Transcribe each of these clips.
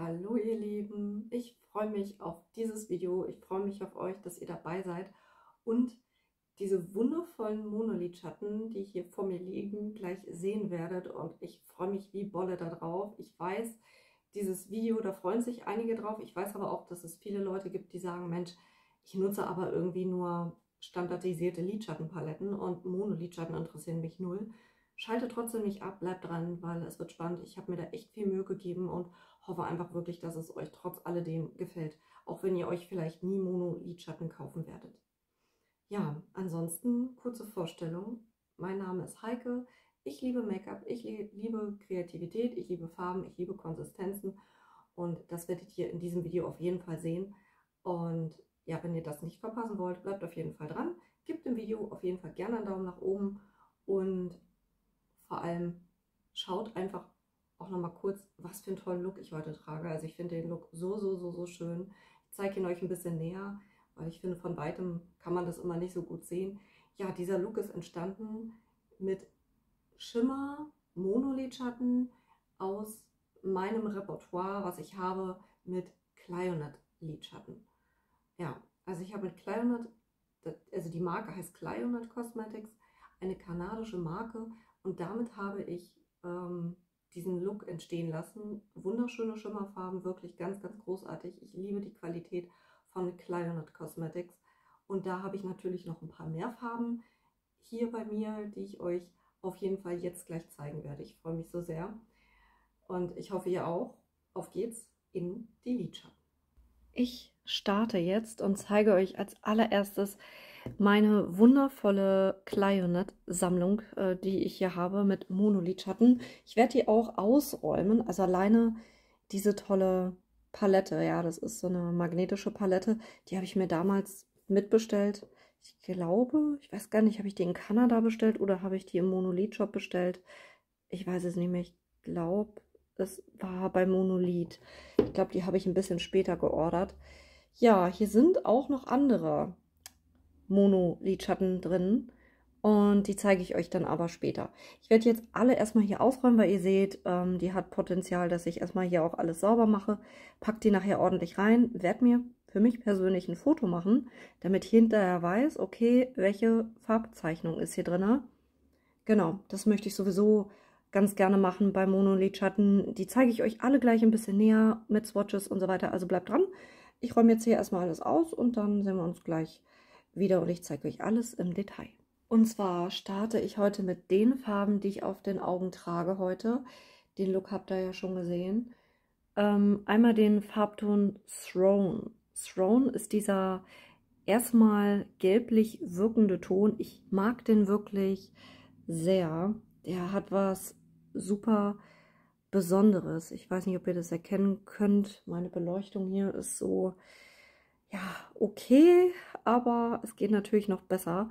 Hallo ihr Lieben, ich freue mich auf dieses Video, ich freue mich auf euch, dass ihr dabei seid und diese wundervollen Monolidschatten, die hier vor mir liegen, gleich sehen werdet und ich freue mich wie Bolle darauf. Ich weiß, dieses Video, da freuen sich einige drauf, ich weiß aber auch, dass es viele Leute gibt, die sagen, Mensch, ich nutze aber irgendwie nur standardisierte Lidschattenpaletten und Monolidschatten interessieren mich null. Schalte trotzdem nicht ab, bleib dran, weil es wird spannend. Ich habe mir da echt viel Mühe gegeben und hoffe einfach wirklich, dass es euch trotz alledem gefällt, auch wenn ihr euch vielleicht nie Mono-Lidschatten kaufen werdet. Ja, ansonsten kurze Vorstellung. Mein Name ist Heike. Ich liebe Make-up, ich liebe Kreativität, ich liebe Farben, ich liebe Konsistenzen und das werdet ihr in diesem Video auf jeden Fall sehen. Und ja, wenn ihr das nicht verpassen wollt, bleibt auf jeden Fall dran. Gebt dem Video auf jeden Fall gerne einen Daumen nach oben und vor allem schaut einfach auch nochmal kurz, was für einen tollen Look ich heute trage. Also ich finde den Look so, so, so, so schön. Ich zeige ihn euch ein bisschen näher, weil ich finde, von weitem kann man das immer nicht so gut sehen. Ja, dieser Look ist entstanden mit Schimmer, Monolidschatten aus meinem Repertoire, was ich habe mit Clionet-Lidschatten. Ja, also ich habe mit Clionet, also die Marke heißt Clionet Cosmetics, eine kanadische Marke und damit habe ich ähm, diesen Look entstehen lassen. Wunderschöne Schimmerfarben, wirklich ganz, ganz großartig. Ich liebe die Qualität von Clionet Cosmetics. Und da habe ich natürlich noch ein paar mehr Farben hier bei mir, die ich euch auf jeden Fall jetzt gleich zeigen werde. Ich freue mich so sehr. Und ich hoffe ihr auch. Auf geht's in die Lidschatten. Ich starte jetzt und zeige euch als allererstes meine wundervolle Clionet-Sammlung, äh, die ich hier habe mit monolith Ich werde die auch ausräumen, also alleine diese tolle Palette, ja, das ist so eine magnetische Palette, die habe ich mir damals mitbestellt. Ich glaube, ich weiß gar nicht, habe ich die in Kanada bestellt oder habe ich die im Monolith-Shop bestellt? Ich weiß es nicht mehr, ich glaube, es war bei Monolith. Ich glaube, die habe ich ein bisschen später geordert. Ja, hier sind auch noch andere Mono-Lidschatten drin. Und die zeige ich euch dann aber später. Ich werde jetzt alle erstmal hier aufräumen, weil ihr seht, ähm, die hat Potenzial, dass ich erstmal hier auch alles sauber mache. Packt die nachher ordentlich rein, werde mir für mich persönlich ein Foto machen, damit ich hinterher weiß, okay, welche Farbzeichnung ist hier drin. Genau, das möchte ich sowieso ganz gerne machen bei Mono-Lidschatten. Die zeige ich euch alle gleich ein bisschen näher mit Swatches und so weiter. Also bleibt dran. Ich räume jetzt hier erstmal alles aus und dann sehen wir uns gleich wieder und ich zeige euch alles im Detail. Und zwar starte ich heute mit den Farben, die ich auf den Augen trage heute. Den Look habt ihr ja schon gesehen. Ähm, einmal den Farbton Throne. Throne ist dieser erstmal gelblich wirkende Ton. Ich mag den wirklich sehr. Der hat was super Besonderes. Ich weiß nicht, ob ihr das erkennen könnt. Meine Beleuchtung hier ist so ja, okay, aber es geht natürlich noch besser,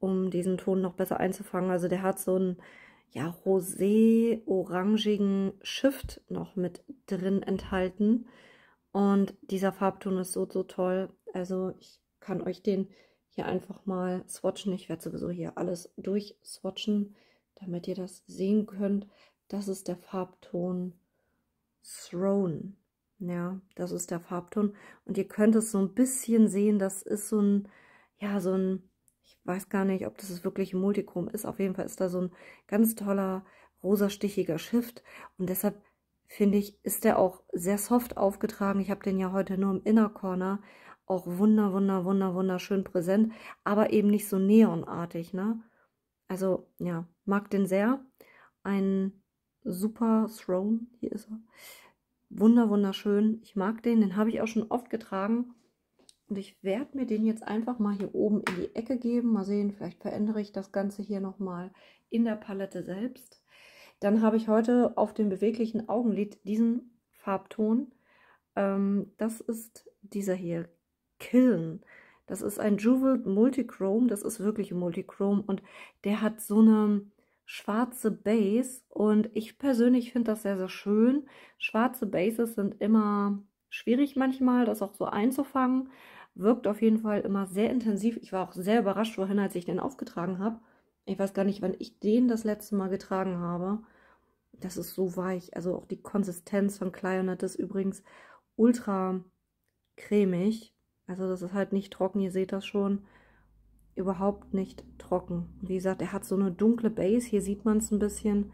um diesen Ton noch besser einzufangen. Also der hat so einen ja, rosé-orangigen Shift noch mit drin enthalten. Und dieser Farbton ist so, so toll. Also ich kann euch den hier einfach mal swatchen. Ich werde sowieso hier alles durchswatchen, damit ihr das sehen könnt. Das ist der Farbton Throne. Ja, das ist der Farbton. Und ihr könnt es so ein bisschen sehen, das ist so ein, ja, so ein, ich weiß gar nicht, ob das wirklich ein Multichrom ist. Auf jeden Fall ist da so ein ganz toller rosastichiger Shift. Und deshalb finde ich, ist der auch sehr soft aufgetragen. Ich habe den ja heute nur im Inner Corner. Auch wunder, wunder, wunder, wunderschön präsent. Aber eben nicht so neonartig, ne? Also, ja, mag den sehr. Ein super Throne, hier ist er. Wunder, wunderschön. Ich mag den, den habe ich auch schon oft getragen. Und ich werde mir den jetzt einfach mal hier oben in die Ecke geben. Mal sehen, vielleicht verändere ich das Ganze hier nochmal in der Palette selbst. Dann habe ich heute auf dem beweglichen Augenlid diesen Farbton. Ähm, das ist dieser hier, Killen. Das ist ein Jeweled Multichrome. Das ist wirklich ein Multichrome. Und der hat so eine schwarze Base und ich persönlich finde das sehr, sehr schön. Schwarze Bases sind immer schwierig manchmal, das auch so einzufangen. Wirkt auf jeden Fall immer sehr intensiv. Ich war auch sehr überrascht vorhin, als ich den aufgetragen habe. Ich weiß gar nicht, wann ich den das letzte Mal getragen habe. Das ist so weich. Also auch die Konsistenz von Clionet ist übrigens ultra cremig. Also das ist halt nicht trocken, ihr seht das schon überhaupt nicht trocken. Wie gesagt, er hat so eine dunkle Base, hier sieht man es ein bisschen.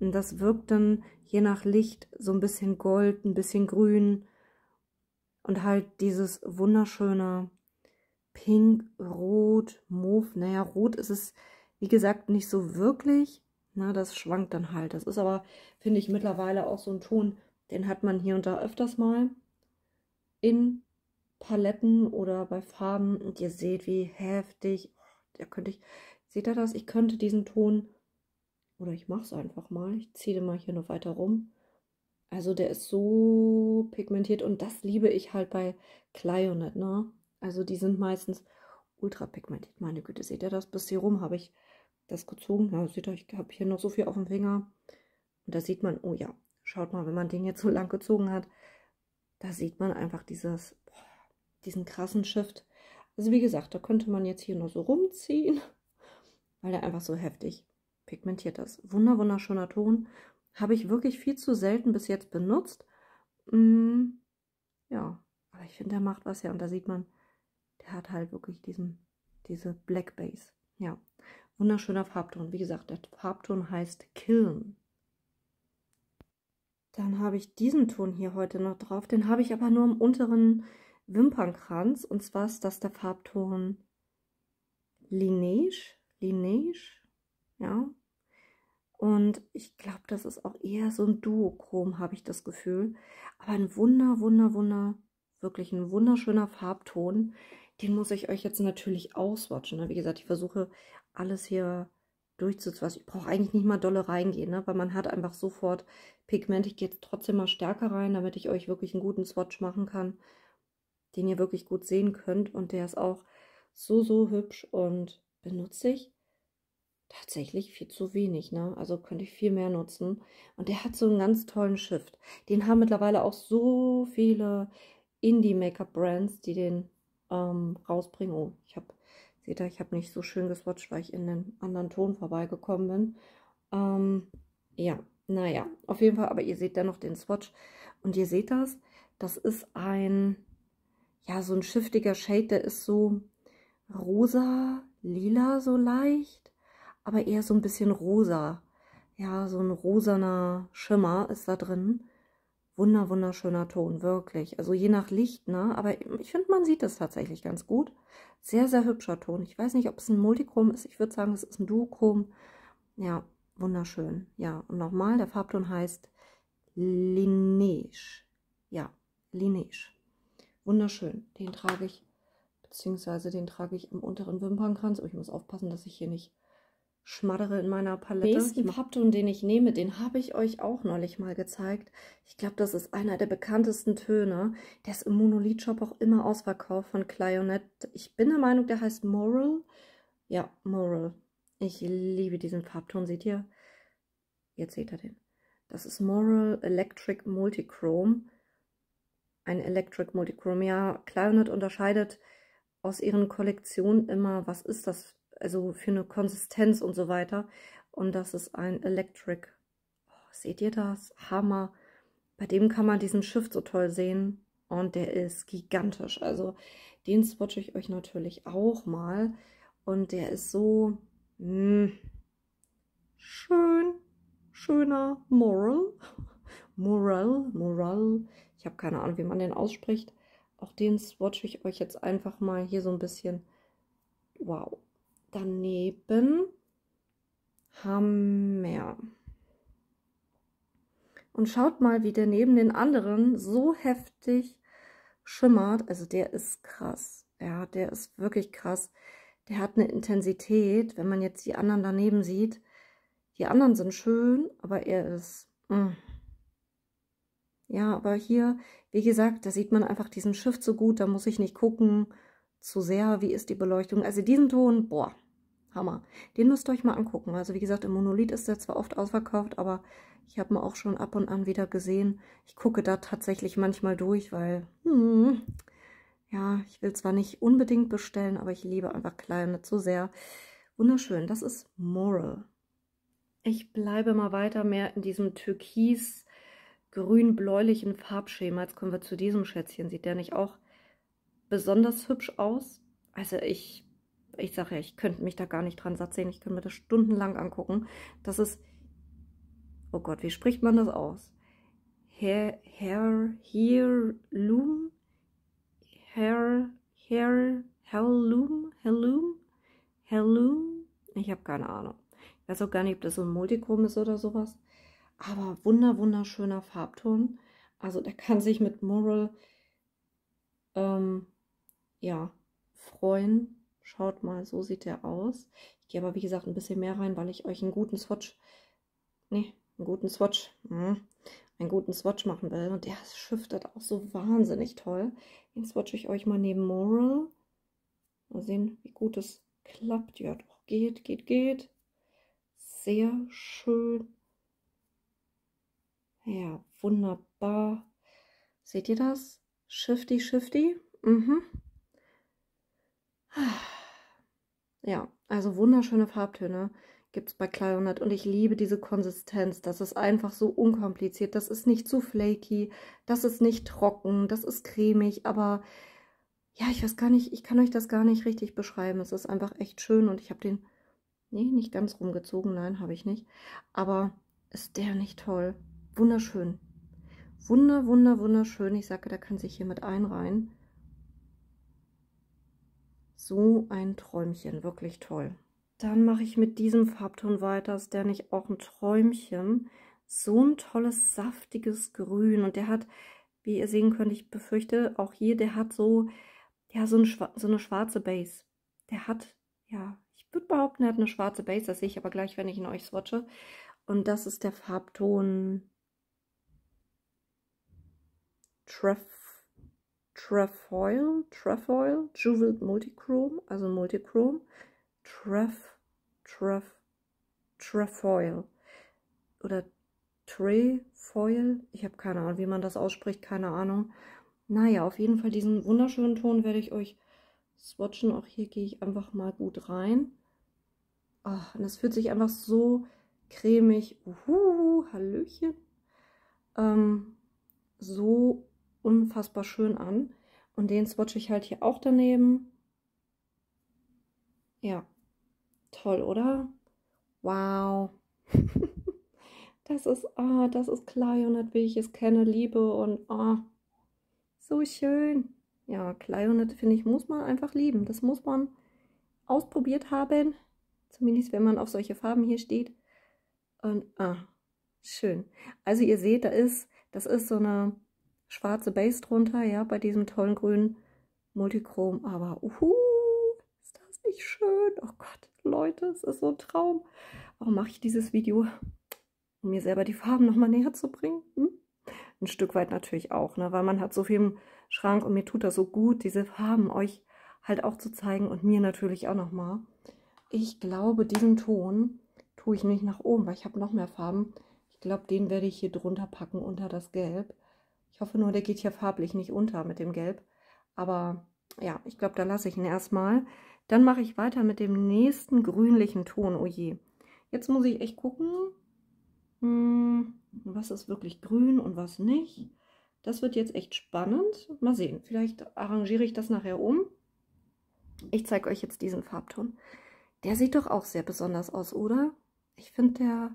Und das wirkt dann je nach Licht so ein bisschen gold, ein bisschen grün und halt dieses wunderschöne Pink, Rot, Move. Naja, Rot ist es, wie gesagt, nicht so wirklich. Na, das schwankt dann halt. Das ist aber, finde ich, mittlerweile auch so ein Ton, den hat man hier und da öfters mal in Paletten oder bei Farben und ihr seht, wie heftig, da könnte ich, seht ihr das? Ich könnte diesen Ton, oder ich mache es einfach mal, ich ziehe den mal hier noch weiter rum. Also der ist so pigmentiert und das liebe ich halt bei Clionet, ne? Also die sind meistens ultra pigmentiert, meine Güte, seht ihr das? Bis hier rum habe ich das gezogen, ja, seht ihr, ich habe hier noch so viel auf dem Finger. Und da sieht man, oh ja, schaut mal, wenn man den jetzt so lang gezogen hat, da sieht man einfach dieses diesen krassen Shift. Also wie gesagt, da könnte man jetzt hier nur so rumziehen, weil der einfach so heftig pigmentiert ist. Wunder, wunderschöner Ton. Habe ich wirklich viel zu selten bis jetzt benutzt. Mm, ja, aber ich finde, der macht was ja. Und da sieht man, der hat halt wirklich diesen, diese Black Base. Ja, wunderschöner Farbton. Wie gesagt, der Farbton heißt Kiln. Dann habe ich diesen Ton hier heute noch drauf. Den habe ich aber nur im unteren Wimpernkranz. Und zwar ist das der Farbton Lineage. Lineage, ja. Und ich glaube, das ist auch eher so ein Duochrom, habe ich das Gefühl. Aber ein wunder, wunder, wunder, wirklich ein wunderschöner Farbton. Den muss ich euch jetzt natürlich auswatchen. Ne? Wie gesagt, ich versuche alles hier durchzuzwaschen. Ich brauche eigentlich nicht mal dolle reingehen, ne? weil man hat einfach sofort Pigment. Ich gehe jetzt trotzdem mal stärker rein, damit ich euch wirklich einen guten Swatch machen kann den ihr wirklich gut sehen könnt. Und der ist auch so, so hübsch und benutze ich tatsächlich viel zu wenig. Ne? Also könnte ich viel mehr nutzen. Und der hat so einen ganz tollen Shift. Den haben mittlerweile auch so viele Indie-Make-up-Brands, die den ähm, rausbringen. Oh, ich habe, seht ihr, ich habe nicht so schön geswatcht, weil ich in den anderen Ton vorbeigekommen bin. Ähm, ja, naja, auf jeden Fall, aber ihr seht dennoch den Swatch und ihr seht das, das ist ein ja, so ein shiftiger Shade, der ist so rosa, lila so leicht, aber eher so ein bisschen rosa. Ja, so ein rosaner Schimmer ist da drin. Wunder, wunderschöner Ton, wirklich. Also je nach Licht, ne? Aber ich finde, man sieht das tatsächlich ganz gut. Sehr, sehr hübscher Ton. Ich weiß nicht, ob es ein Multichrom ist. Ich würde sagen, es ist ein Duochrom. Ja, wunderschön. Ja, und nochmal, der Farbton heißt Lineage. Ja, Lineage. Wunderschön. Den trage ich, beziehungsweise den trage ich im unteren Wimpernkranz. Aber ich muss aufpassen, dass ich hier nicht schmattere in meiner Palette. Nächsten Farbton, den ich nehme, den habe ich euch auch neulich mal gezeigt. Ich glaube, das ist einer der bekanntesten Töne. Der ist im Monolith-Shop auch immer ausverkauft von Clionet. Ich bin der Meinung, der heißt Moral. Ja, Moral. Ich liebe diesen Farbton. Seht ihr? Jetzt seht ihr den. Das ist Moral Electric Multichrome ein Electric Multichromia. Clarinet unterscheidet aus ihren Kollektionen immer, was ist das also für eine Konsistenz und so weiter. Und das ist ein Electric. Oh, seht ihr das? Hammer. Bei dem kann man diesen Shift so toll sehen. Und der ist gigantisch. Also den swatche ich euch natürlich auch mal. Und der ist so mh, hm, schön. Schöner Moral. Moral, Moral. Ich habe keine Ahnung, wie man den ausspricht. Auch den swatche ich euch jetzt einfach mal hier so ein bisschen. Wow. Daneben Hammer. Und schaut mal, wie der neben den anderen so heftig schimmert. Also der ist krass. Ja, der ist wirklich krass. Der hat eine Intensität, wenn man jetzt die anderen daneben sieht. Die anderen sind schön, aber er ist... Mh. Mm. Ja, aber hier, wie gesagt, da sieht man einfach diesen Schiff so gut, da muss ich nicht gucken zu sehr, wie ist die Beleuchtung. Also diesen Ton, boah, Hammer. Den müsst ihr euch mal angucken. Also wie gesagt, im Monolith ist der zwar oft ausverkauft, aber ich habe ihn auch schon ab und an wieder gesehen. Ich gucke da tatsächlich manchmal durch, weil, hm, ja, ich will zwar nicht unbedingt bestellen, aber ich liebe einfach kleine zu sehr. Wunderschön, das ist Moral. Ich bleibe mal weiter mehr in diesem Türkis grün-bläulichen Farbschema. Jetzt kommen wir zu diesem Schätzchen. Sieht der nicht auch besonders hübsch aus? Also ich, ich sage ja, ich könnte mich da gar nicht dran satt sehen. Ich könnte mir das stundenlang angucken. Das ist, oh Gott, wie spricht man das aus? Herr, Herr, Herr, Herr, Herr, Her, Herr, Heirloom? Herr, Heirloom? Ich habe keine Ahnung. Ich weiß auch gar nicht, ob das so ein Multichrom ist oder sowas aber wunder, wunderschöner Farbton. Also der kann sich mit Moral ähm, ja, freuen. Schaut mal, so sieht der aus. Ich gehe aber, wie gesagt, ein bisschen mehr rein, weil ich euch einen guten Swatch, nee, einen guten Swatch, mh, hm, einen guten Swatch machen will. Und der shiftet auch so wahnsinnig toll. Den swatche ich euch mal neben Moral. Mal sehen, wie gut es klappt. Ja, doch, geht, geht, geht. Sehr schön ja, wunderbar. Seht ihr das? Shifty, shifty. Mhm. Ja, also wunderschöne Farbtöne gibt es bei Clarionet und ich liebe diese Konsistenz. Das ist einfach so unkompliziert. Das ist nicht zu flaky, das ist nicht trocken, das ist cremig, aber ja, ich weiß gar nicht, ich kann euch das gar nicht richtig beschreiben. Es ist einfach echt schön und ich habe den, nee, nicht ganz rumgezogen, nein, habe ich nicht. Aber ist der nicht toll? wunderschön. Wunder, wunder, wunderschön. Ich sage, da kann sich hier mit einreihen. So ein Träumchen, wirklich toll. Dann mache ich mit diesem Farbton weiter, ist der nicht auch ein Träumchen. So ein tolles, saftiges Grün und der hat, wie ihr sehen könnt, ich befürchte, auch hier, der hat so, ja, so, ein, so eine schwarze Base. Der hat, ja, ich würde behaupten, er hat eine schwarze Base, das sehe ich aber gleich, wenn ich ihn euch swatche. Und das ist der Farbton Tref Trefoil, Trefoil, Jeweled Multichrome, also Multichrome, Tref, Tref, Trefoil oder Trefoil, ich habe keine Ahnung, wie man das ausspricht, keine Ahnung. Naja, auf jeden Fall diesen wunderschönen Ton werde ich euch swatchen. Auch hier gehe ich einfach mal gut rein. Oh, und es fühlt sich einfach so cremig, uhuhu, Hallöchen, ähm, so unfassbar schön an. Und den swatche ich halt hier auch daneben. Ja, toll, oder? Wow. das ist, ah, das ist Kleionet, wie ich es kenne, liebe und ah, so schön. Ja, Kleionet, finde ich, muss man einfach lieben. Das muss man ausprobiert haben. Zumindest, wenn man auf solche Farben hier steht. Und ah, schön. Also ihr seht, da ist, das ist so eine schwarze Base drunter, ja, bei diesem tollen grünen Multichrom. Aber uhu, ist das nicht schön? Oh Gott, Leute, es ist so ein Traum. Warum mache ich dieses Video? Um mir selber die Farben nochmal näher zu bringen. Hm? Ein Stück weit natürlich auch, ne? weil man hat so viel im Schrank und mir tut das so gut, diese Farben euch halt auch zu zeigen und mir natürlich auch nochmal. Ich glaube, diesen Ton tue ich nicht nach oben, weil ich habe noch mehr Farben. Ich glaube, den werde ich hier drunter packen unter das Gelb. Ich hoffe nur, der geht hier farblich nicht unter mit dem Gelb. Aber ja, ich glaube, da lasse ich ihn erstmal. Dann mache ich weiter mit dem nächsten grünlichen Ton. Oh je. Jetzt muss ich echt gucken, hm, was ist wirklich grün und was nicht. Das wird jetzt echt spannend. Mal sehen, vielleicht arrangiere ich das nachher um. Ich zeige euch jetzt diesen Farbton. Der sieht doch auch sehr besonders aus, oder? Ich finde, der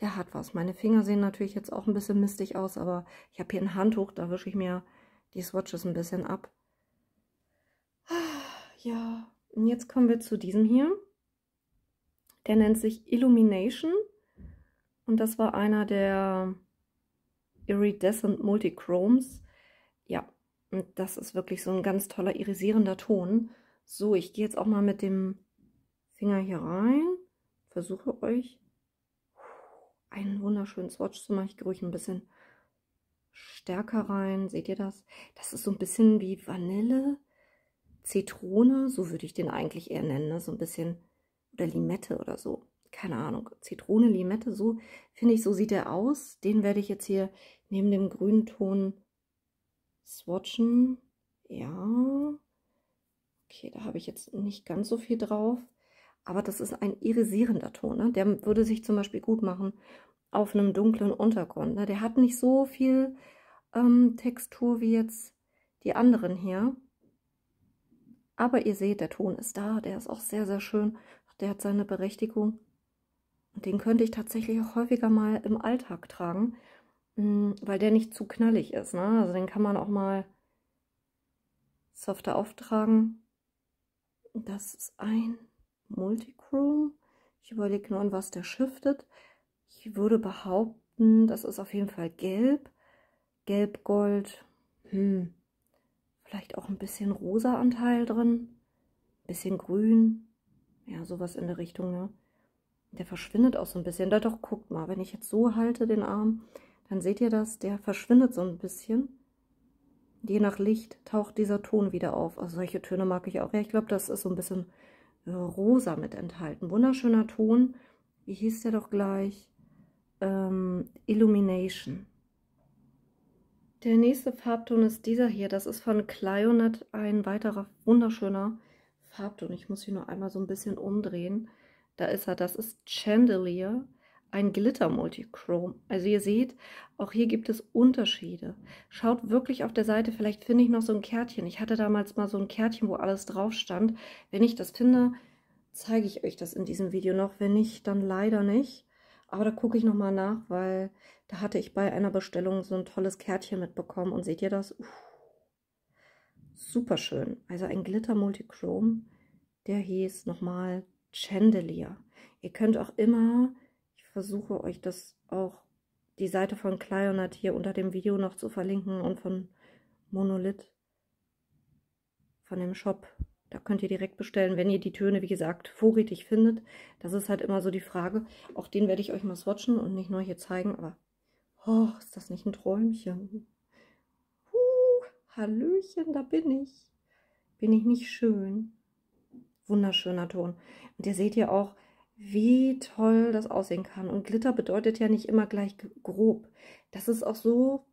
der hat was. Meine Finger sehen natürlich jetzt auch ein bisschen mistig aus, aber ich habe hier ein Handtuch, da wische ich mir die Swatches ein bisschen ab. Ah, ja, und jetzt kommen wir zu diesem hier. Der nennt sich Illumination und das war einer der Iridescent Multichromes. Ja, und das ist wirklich so ein ganz toller irisierender Ton. So, ich gehe jetzt auch mal mit dem Finger hier rein, versuche euch einen wunderschönen Swatch zu machen. Ich gehe ruhig ein bisschen stärker rein. Seht ihr das? Das ist so ein bisschen wie Vanille, Zitrone. So würde ich den eigentlich eher nennen. Ne? So ein bisschen, oder Limette oder so. Keine Ahnung. Zitrone, Limette, so finde ich, so sieht er aus. Den werde ich jetzt hier neben dem grünen Ton swatchen. Ja. Okay, da habe ich jetzt nicht ganz so viel drauf. Aber das ist ein irisierender Ton. Ne? Der würde sich zum Beispiel gut machen, auf einem dunklen Untergrund. Ne? Der hat nicht so viel ähm, Textur wie jetzt die anderen hier. Aber ihr seht, der Ton ist da, der ist auch sehr, sehr schön. Der hat seine Berechtigung. Und den könnte ich tatsächlich auch häufiger mal im Alltag tragen, hm, weil der nicht zu knallig ist. Ne? Also den kann man auch mal softer auftragen. Das ist ein Multichrome. Ich überlege nur, an was der shiftet. Ich würde behaupten, das ist auf jeden Fall gelb. Gelb-Gold, hm, vielleicht auch ein bisschen rosa Anteil drin. Ein Bisschen grün, ja, sowas in der Richtung, ne? Der verschwindet auch so ein bisschen. Da doch, guckt mal, wenn ich jetzt so halte den Arm, dann seht ihr das, der verschwindet so ein bisschen. Je nach Licht taucht dieser Ton wieder auf. Also solche Töne mag ich auch. Ja, ich glaube, das ist so ein bisschen äh, rosa mit enthalten. Wunderschöner Ton. Wie hieß der doch gleich? ähm, Illumination. Der nächste Farbton ist dieser hier. Das ist von Clionet ein weiterer wunderschöner Farbton. Ich muss hier nur einmal so ein bisschen umdrehen. Da ist er. Das ist Chandelier, ein Glitter-Multichrome. Also ihr seht, auch hier gibt es Unterschiede. Schaut wirklich auf der Seite. Vielleicht finde ich noch so ein Kärtchen. Ich hatte damals mal so ein Kärtchen, wo alles drauf stand. Wenn ich das finde, zeige ich euch das in diesem Video noch. Wenn nicht, dann leider nicht. Aber da gucke ich nochmal nach, weil da hatte ich bei einer Bestellung so ein tolles Kärtchen mitbekommen. Und seht ihr das? Uff, super Also ein Glitter Multichrome. Der hieß nochmal Chandelier. Ihr könnt auch immer, ich versuche euch das auch, die Seite von Clionat hier unter dem Video noch zu verlinken und von Monolith, von dem Shop da könnt ihr direkt bestellen, wenn ihr die Töne, wie gesagt, vorrätig findet. Das ist halt immer so die Frage. Auch den werde ich euch mal swatchen und nicht nur hier zeigen, aber oh, ist das nicht ein Träumchen? Huh, Hallöchen, da bin ich. Bin ich nicht schön? Wunderschöner Ton. Und ihr seht ja auch, wie toll das aussehen kann. Und Glitter bedeutet ja nicht immer gleich grob. Das ist auch so,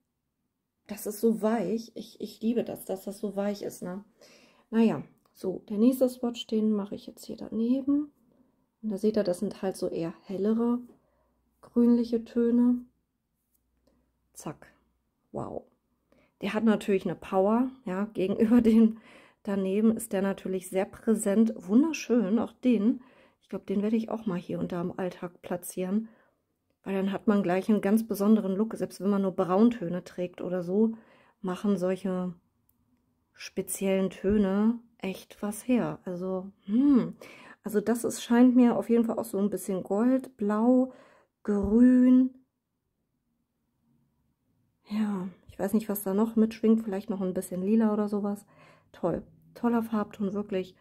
das ist so weich. Ich, ich liebe das, dass das so weich ist. Ne? Naja, so, der nächste Swatch, den mache ich jetzt hier daneben. Und da seht ihr, das sind halt so eher hellere, grünliche Töne. Zack. Wow. Der hat natürlich eine Power, ja, gegenüber dem daneben ist der natürlich sehr präsent, wunderschön, auch den. Ich glaube, den werde ich auch mal hier und da im Alltag platzieren, weil dann hat man gleich einen ganz besonderen Look, selbst wenn man nur Brauntöne trägt oder so, machen solche speziellen Töne echt was her. Also, hm. also das ist, scheint mir auf jeden Fall auch so ein bisschen Gold, Blau, Grün. Ja, ich weiß nicht, was da noch mitschwingt. Vielleicht noch ein bisschen Lila oder sowas. Toll. Toller Farbton, wirklich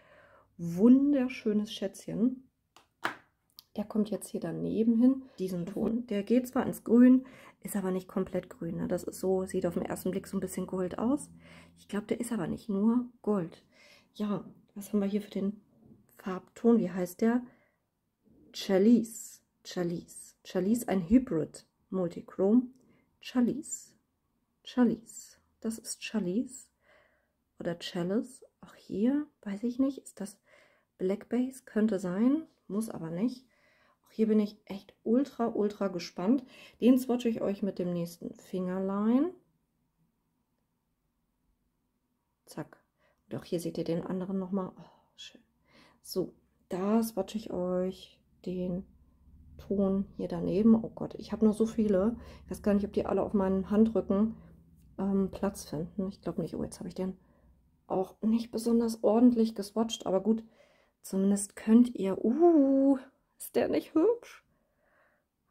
wunderschönes Schätzchen. Der kommt jetzt hier daneben hin, diesen Ton. Mhm. Der geht zwar ins Grün, ist aber nicht komplett grün. Ne? Das ist so, sieht auf den ersten Blick so ein bisschen gold aus. Ich glaube, der ist aber nicht nur gold. Ja, was haben wir hier für den Farbton? Wie heißt der? Chalice. Chalice. Chalice, ein Hybrid. Multichrome. Chalice. Chalice. Das ist Chalice. Oder Chalice. Auch hier, weiß ich nicht, ist das Black Base? Könnte sein, muss aber nicht. Auch hier bin ich echt ultra, ultra gespannt. Den swatche ich euch mit dem nächsten Fingerline. Zack. Doch, hier seht ihr den anderen nochmal. Oh, schön. So, da swatche ich euch den Ton hier daneben. Oh Gott, ich habe nur so viele. Ich weiß gar nicht, ob die alle auf meinem Handrücken ähm, Platz finden. Ich glaube nicht. Oh, jetzt habe ich den auch nicht besonders ordentlich geswatcht. Aber gut, zumindest könnt ihr... Uh, ist der nicht hübsch?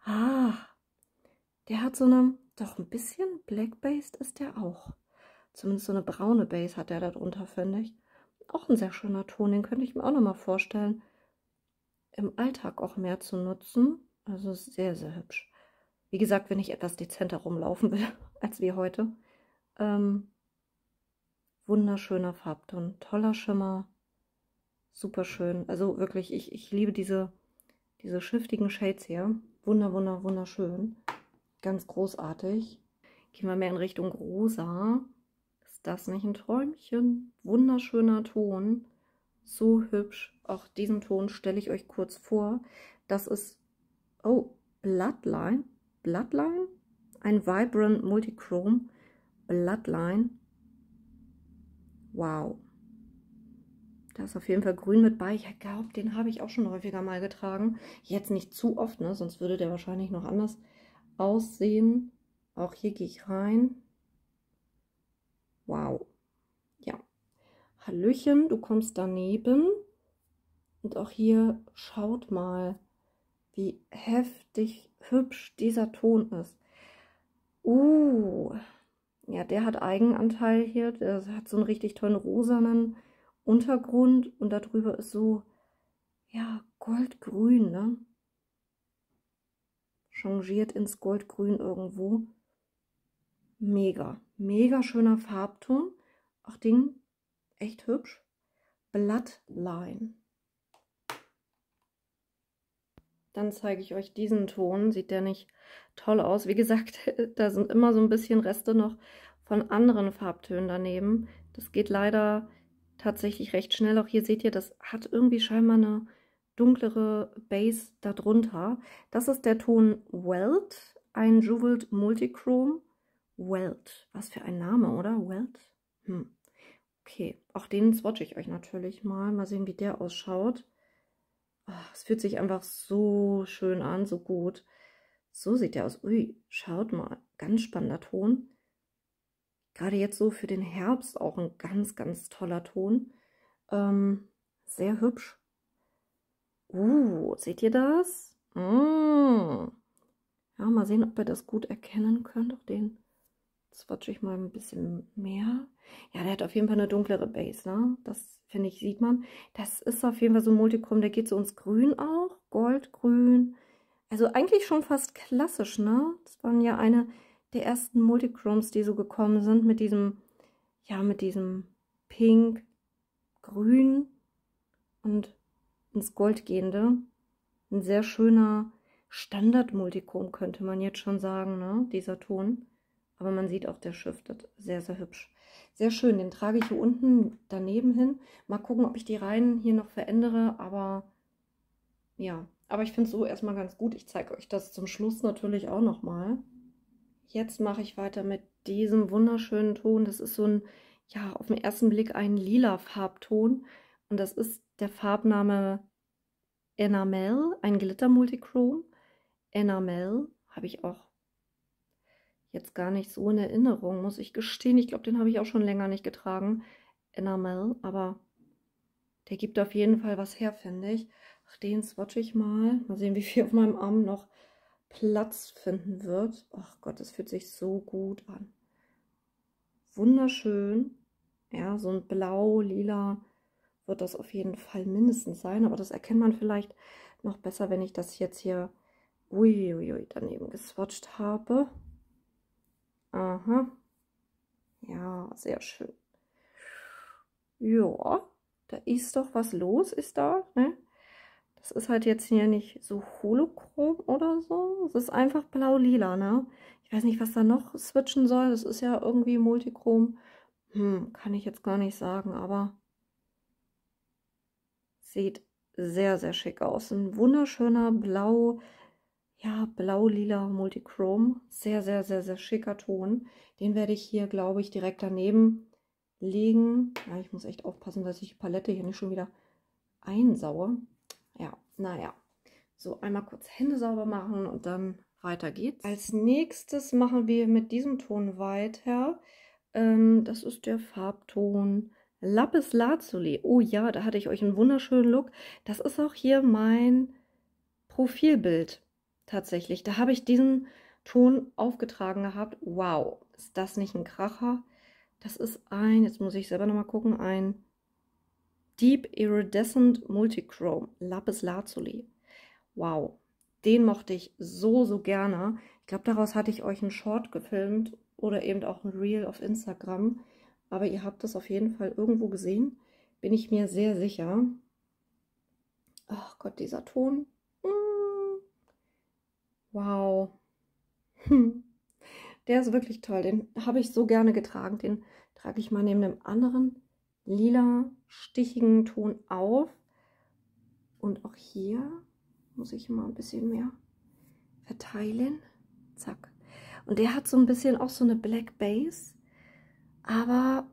Ah, der hat so eine... Doch, ein bisschen black-based ist der auch. Zumindest so eine braune Base hat er darunter, finde ich. Auch ein sehr schöner Ton, den könnte ich mir auch nochmal vorstellen, im Alltag auch mehr zu nutzen. Also sehr, sehr hübsch. Wie gesagt, wenn ich etwas dezenter rumlaufen will, als wie heute. Ähm, wunderschöner Farbton, toller Schimmer, super schön. Also wirklich, ich, ich liebe diese, diese schiftigen Shades hier. Wunder, wunder, wunderschön. Ganz großartig. Gehen wir mehr in Richtung rosa das nicht ein Träumchen? Wunderschöner Ton, so hübsch. Auch diesen Ton stelle ich euch kurz vor. Das ist, oh, Bloodline, Bloodline? Ein Vibrant Multichrome Bloodline. Wow. Da ist auf jeden Fall grün mit bei. Ich glaube, den habe ich auch schon häufiger mal getragen. Jetzt nicht zu oft, ne? sonst würde der wahrscheinlich noch anders aussehen. Auch hier gehe ich rein. Wow. Ja. Hallöchen, du kommst daneben. Und auch hier schaut mal, wie heftig hübsch dieser Ton ist. Uh, ja, der hat Eigenanteil hier. Der hat so einen richtig tollen rosanen Untergrund und darüber ist so, ja, goldgrün, ne? Changiert ins Goldgrün irgendwo. Mega, mega schöner Farbton. Auch Ding, echt hübsch. Bloodline. Dann zeige ich euch diesen Ton. Sieht der nicht toll aus? Wie gesagt, da sind immer so ein bisschen Reste noch von anderen Farbtönen daneben. Das geht leider tatsächlich recht schnell. Auch hier seht ihr, das hat irgendwie scheinbar eine dunklere Base darunter. Das ist der Ton Weld, ein Jeweled Multichrome. Welt. Was für ein Name, oder? Welt? Hm. Okay, auch den swatche ich euch natürlich mal. Mal sehen, wie der ausschaut. Ah, es fühlt sich einfach so schön an, so gut. So sieht der aus. Ui, schaut mal. Ganz spannender Ton. Gerade jetzt so für den Herbst auch ein ganz, ganz toller Ton. Ähm, sehr hübsch. Uh, seht ihr das? Mm. Ja, mal sehen, ob ihr das gut erkennen könnt. Auch den Jetzt rutsche ich mal ein bisschen mehr. Ja, der hat auf jeden Fall eine dunklere Base, ne? Das, finde ich, sieht man. Das ist auf jeden Fall so ein Multichrom, der geht so ins Grün auch. Goldgrün. Also eigentlich schon fast klassisch, ne? Das waren ja eine der ersten Multichromes, die so gekommen sind mit diesem, ja, mit diesem Pink, Grün und ins Gold gehende. Ein sehr schöner Standard-Multichrom, könnte man jetzt schon sagen, ne? Dieser Ton. Aber man sieht auch, der shiftet. Sehr, sehr hübsch. Sehr schön. Den trage ich hier unten daneben hin. Mal gucken, ob ich die Reihen hier noch verändere. Aber ja, aber ich finde es so erstmal ganz gut. Ich zeige euch das zum Schluss natürlich auch nochmal. Jetzt mache ich weiter mit diesem wunderschönen Ton. Das ist so ein, ja, auf den ersten Blick ein lila Farbton. Und das ist der Farbname Enamel, ein Glitter Multichrome. Enamel habe ich auch jetzt gar nicht so in Erinnerung, muss ich gestehen. Ich glaube, den habe ich auch schon länger nicht getragen. Enamel, aber der gibt auf jeden Fall was her, finde ich. Ach, den swatche ich mal. Mal sehen, wie viel auf meinem Arm noch Platz finden wird. Ach Gott, das fühlt sich so gut an. Wunderschön. Ja, so ein blau, lila wird das auf jeden Fall mindestens sein. Aber das erkennt man vielleicht noch besser, wenn ich das jetzt hier uiuiui daneben geswatcht habe. Aha. Ja, sehr schön. Ja, da ist doch was los, ist da. Ne? Das ist halt jetzt hier nicht so holochrom oder so. Es ist einfach blau-lila, ne? Ich weiß nicht, was da noch switchen soll. Das ist ja irgendwie multichrom. Hm, kann ich jetzt gar nicht sagen, aber sieht sehr, sehr schick aus. Ein wunderschöner blau-lila ja, blau-lila Multichrome. Sehr, sehr, sehr, sehr schicker Ton. Den werde ich hier, glaube ich, direkt daneben legen. Ja, ich muss echt aufpassen, dass ich die Palette hier nicht schon wieder einsaue. Ja, naja. So, einmal kurz Hände sauber machen und dann weiter geht's. Als nächstes machen wir mit diesem Ton weiter. Ähm, das ist der Farbton Lapis Lazuli. Oh ja, da hatte ich euch einen wunderschönen Look. Das ist auch hier mein Profilbild tatsächlich. Da habe ich diesen Ton aufgetragen gehabt. Wow, ist das nicht ein Kracher? Das ist ein, jetzt muss ich selber nochmal gucken, ein Deep Iridescent Multichrome Lapis Lazuli. Wow, den mochte ich so, so gerne. Ich glaube, daraus hatte ich euch einen Short gefilmt oder eben auch ein Reel auf Instagram. Aber ihr habt das auf jeden Fall irgendwo gesehen, bin ich mir sehr sicher. Ach Gott, dieser Ton. Wow. Hm. Der ist wirklich toll. Den habe ich so gerne getragen. Den trage ich mal neben einem anderen lila stichigen Ton auf. Und auch hier muss ich mal ein bisschen mehr verteilen. Zack. Und der hat so ein bisschen auch so eine Black Base. Aber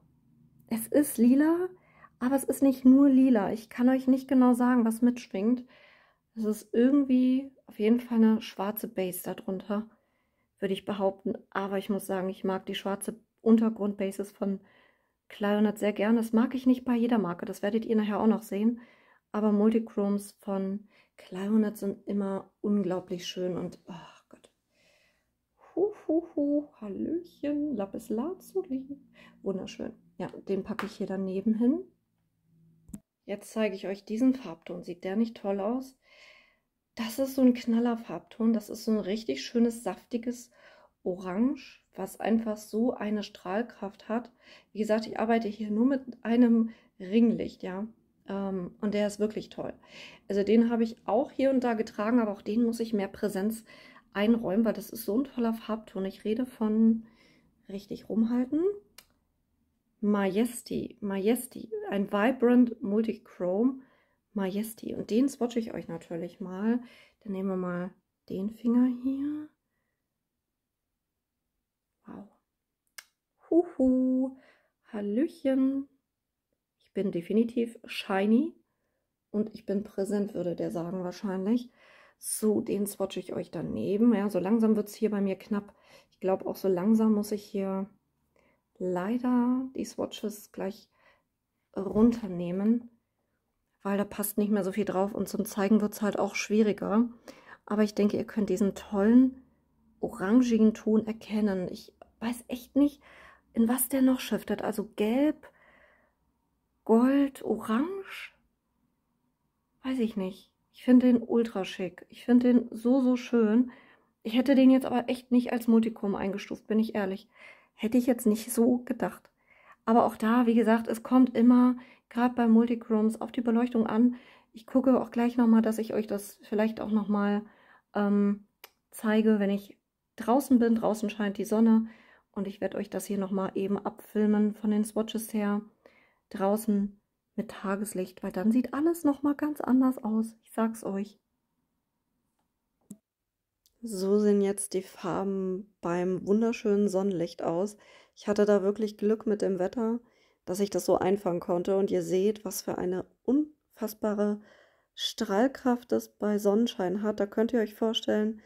es ist lila, aber es ist nicht nur lila. Ich kann euch nicht genau sagen, was mitschwingt. Es ist irgendwie auf jeden Fall eine schwarze Base darunter, würde ich behaupten. Aber ich muss sagen, ich mag die schwarze Untergrundbases von Clarionet sehr gerne. Das mag ich nicht bei jeder Marke, das werdet ihr nachher auch noch sehen. Aber Multichromes von Clarionet sind immer unglaublich schön und ach Gott. Hu, Hallöchen, Lapis Lazuli. Wunderschön. Ja, den packe ich hier daneben hin. Jetzt zeige ich euch diesen Farbton. Sieht der nicht toll aus? Das ist so ein knaller Farbton. Das ist so ein richtig schönes, saftiges Orange, was einfach so eine Strahlkraft hat. Wie gesagt, ich arbeite hier nur mit einem Ringlicht, ja. Ähm, und der ist wirklich toll. Also den habe ich auch hier und da getragen, aber auch den muss ich mehr Präsenz einräumen, weil das ist so ein toller Farbton. Ich rede von richtig rumhalten. Majesty, Majesty, ein Vibrant Multichrome Majesty. Und den swatche ich euch natürlich mal. Dann nehmen wir mal den Finger hier. Wow. Huhu. Hallöchen. Ich bin definitiv shiny und ich bin präsent, würde der sagen wahrscheinlich. So, den swatche ich euch daneben. Ja, so langsam wird es hier bei mir knapp. Ich glaube auch so langsam muss ich hier leider die Swatches gleich runternehmen, weil da passt nicht mehr so viel drauf und zum Zeigen wird es halt auch schwieriger. Aber ich denke, ihr könnt diesen tollen orangigen Ton erkennen. Ich weiß echt nicht, in was der noch shiftet. Also gelb, gold, orange? Weiß ich nicht. Ich finde den ultra schick. Ich finde den so, so schön. Ich hätte den jetzt aber echt nicht als Multikum eingestuft, bin ich ehrlich. Hätte ich jetzt nicht so gedacht. Aber auch da, wie gesagt, es kommt immer, gerade bei Multichromes, auf die Beleuchtung an. Ich gucke auch gleich nochmal, dass ich euch das vielleicht auch nochmal ähm, zeige, wenn ich draußen bin. Draußen scheint die Sonne und ich werde euch das hier nochmal eben abfilmen von den Swatches her. Draußen mit Tageslicht, weil dann sieht alles nochmal ganz anders aus. Ich sag's euch. So sehen jetzt die Farben beim wunderschönen Sonnenlicht aus. Ich hatte da wirklich Glück mit dem Wetter, dass ich das so einfangen konnte. Und ihr seht, was für eine unfassbare Strahlkraft das bei Sonnenschein hat. Da könnt ihr euch vorstellen,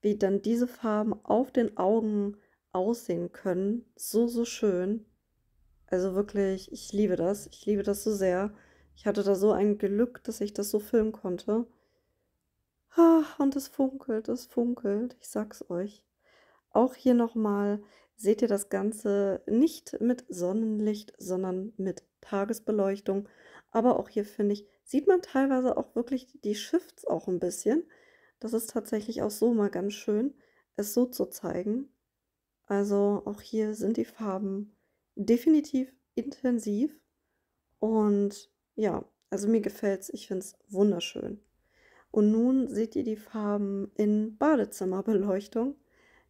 wie dann diese Farben auf den Augen aussehen können. So, so schön. Also wirklich, ich liebe das. Ich liebe das so sehr. Ich hatte da so ein Glück, dass ich das so filmen konnte. Ach, und es funkelt, es funkelt, ich sag's euch. Auch hier nochmal seht ihr das Ganze nicht mit Sonnenlicht, sondern mit Tagesbeleuchtung. Aber auch hier finde ich, sieht man teilweise auch wirklich die Shifts auch ein bisschen. Das ist tatsächlich auch so mal ganz schön, es so zu zeigen. Also auch hier sind die Farben definitiv intensiv. Und ja, also mir gefällt's. Ich finde es wunderschön. Und nun seht ihr die Farben in Badezimmerbeleuchtung.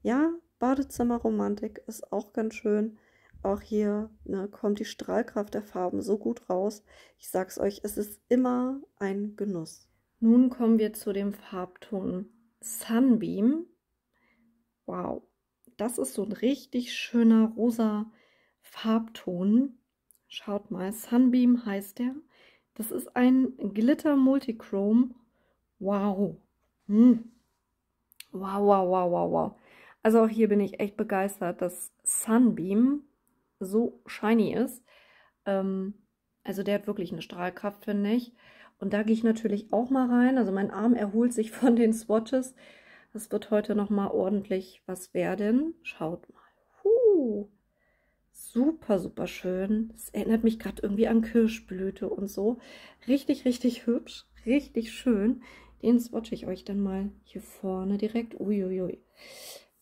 Ja, Badezimmerromantik ist auch ganz schön. Auch hier ne, kommt die Strahlkraft der Farben so gut raus. Ich sag's euch, es ist immer ein Genuss. Nun kommen wir zu dem Farbton Sunbeam. Wow, das ist so ein richtig schöner rosa Farbton. Schaut mal, Sunbeam heißt der. Das ist ein Glitter Multichrome Wow. Hm. Wow, wow, wow, wow, wow. Also auch hier bin ich echt begeistert, dass Sunbeam so shiny ist. Ähm, also der hat wirklich eine Strahlkraft, finde ich. Und da gehe ich natürlich auch mal rein. Also mein Arm erholt sich von den Swatches. Das wird heute nochmal ordentlich was werden. Schaut mal. Huh. Super, super schön. Das erinnert mich gerade irgendwie an Kirschblüte und so. Richtig, richtig hübsch. Richtig schön. Den swatche ich euch dann mal hier vorne direkt. Uiuiui.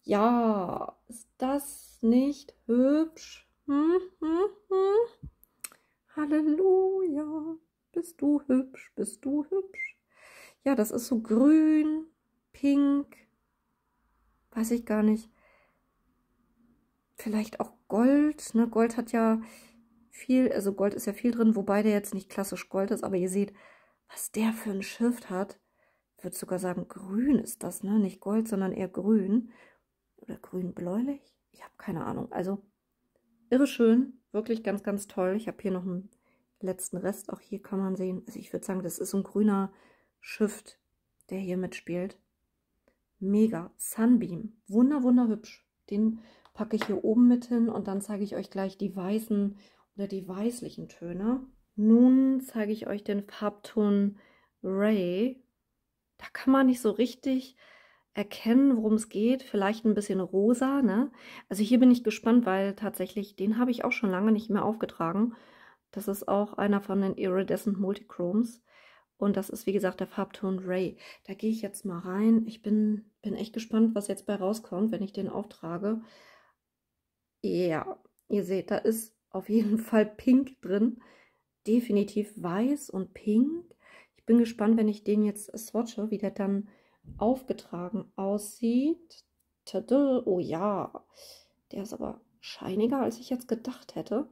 Ja, ist das nicht hübsch? Hm, hm, hm. Halleluja. Bist du hübsch? Bist du hübsch? Ja, das ist so grün, pink, weiß ich gar nicht. Vielleicht auch Gold. Ne? Gold hat ja viel, also Gold ist ja viel drin, wobei der jetzt nicht klassisch Gold ist, aber ihr seht, was der für ein Shift hat würde sogar sagen, grün ist das, ne? Nicht Gold, sondern eher grün. Oder grün-bläulich. Ich habe keine Ahnung. Also irre schön, wirklich ganz, ganz toll. Ich habe hier noch einen letzten Rest. Auch hier kann man sehen. Also ich würde sagen, das ist so ein grüner Shift, der hier mitspielt. Mega. Sunbeam. Wunder, wunderhübsch. Den packe ich hier oben mit hin und dann zeige ich euch gleich die weißen oder die weißlichen Töne. Nun zeige ich euch den Farbton Ray da kann man nicht so richtig erkennen, worum es geht. Vielleicht ein bisschen rosa. Ne? Also hier bin ich gespannt, weil tatsächlich den habe ich auch schon lange nicht mehr aufgetragen. Das ist auch einer von den Iridescent Multichromes. Und das ist, wie gesagt, der Farbton Ray. Da gehe ich jetzt mal rein. Ich bin, bin echt gespannt, was jetzt bei rauskommt, wenn ich den auftrage. Ja, ihr seht, da ist auf jeden Fall Pink drin. Definitiv Weiß und Pink bin gespannt, wenn ich den jetzt swatche, wie der dann aufgetragen aussieht. Tada, oh ja, der ist aber scheiniger, als ich jetzt gedacht hätte.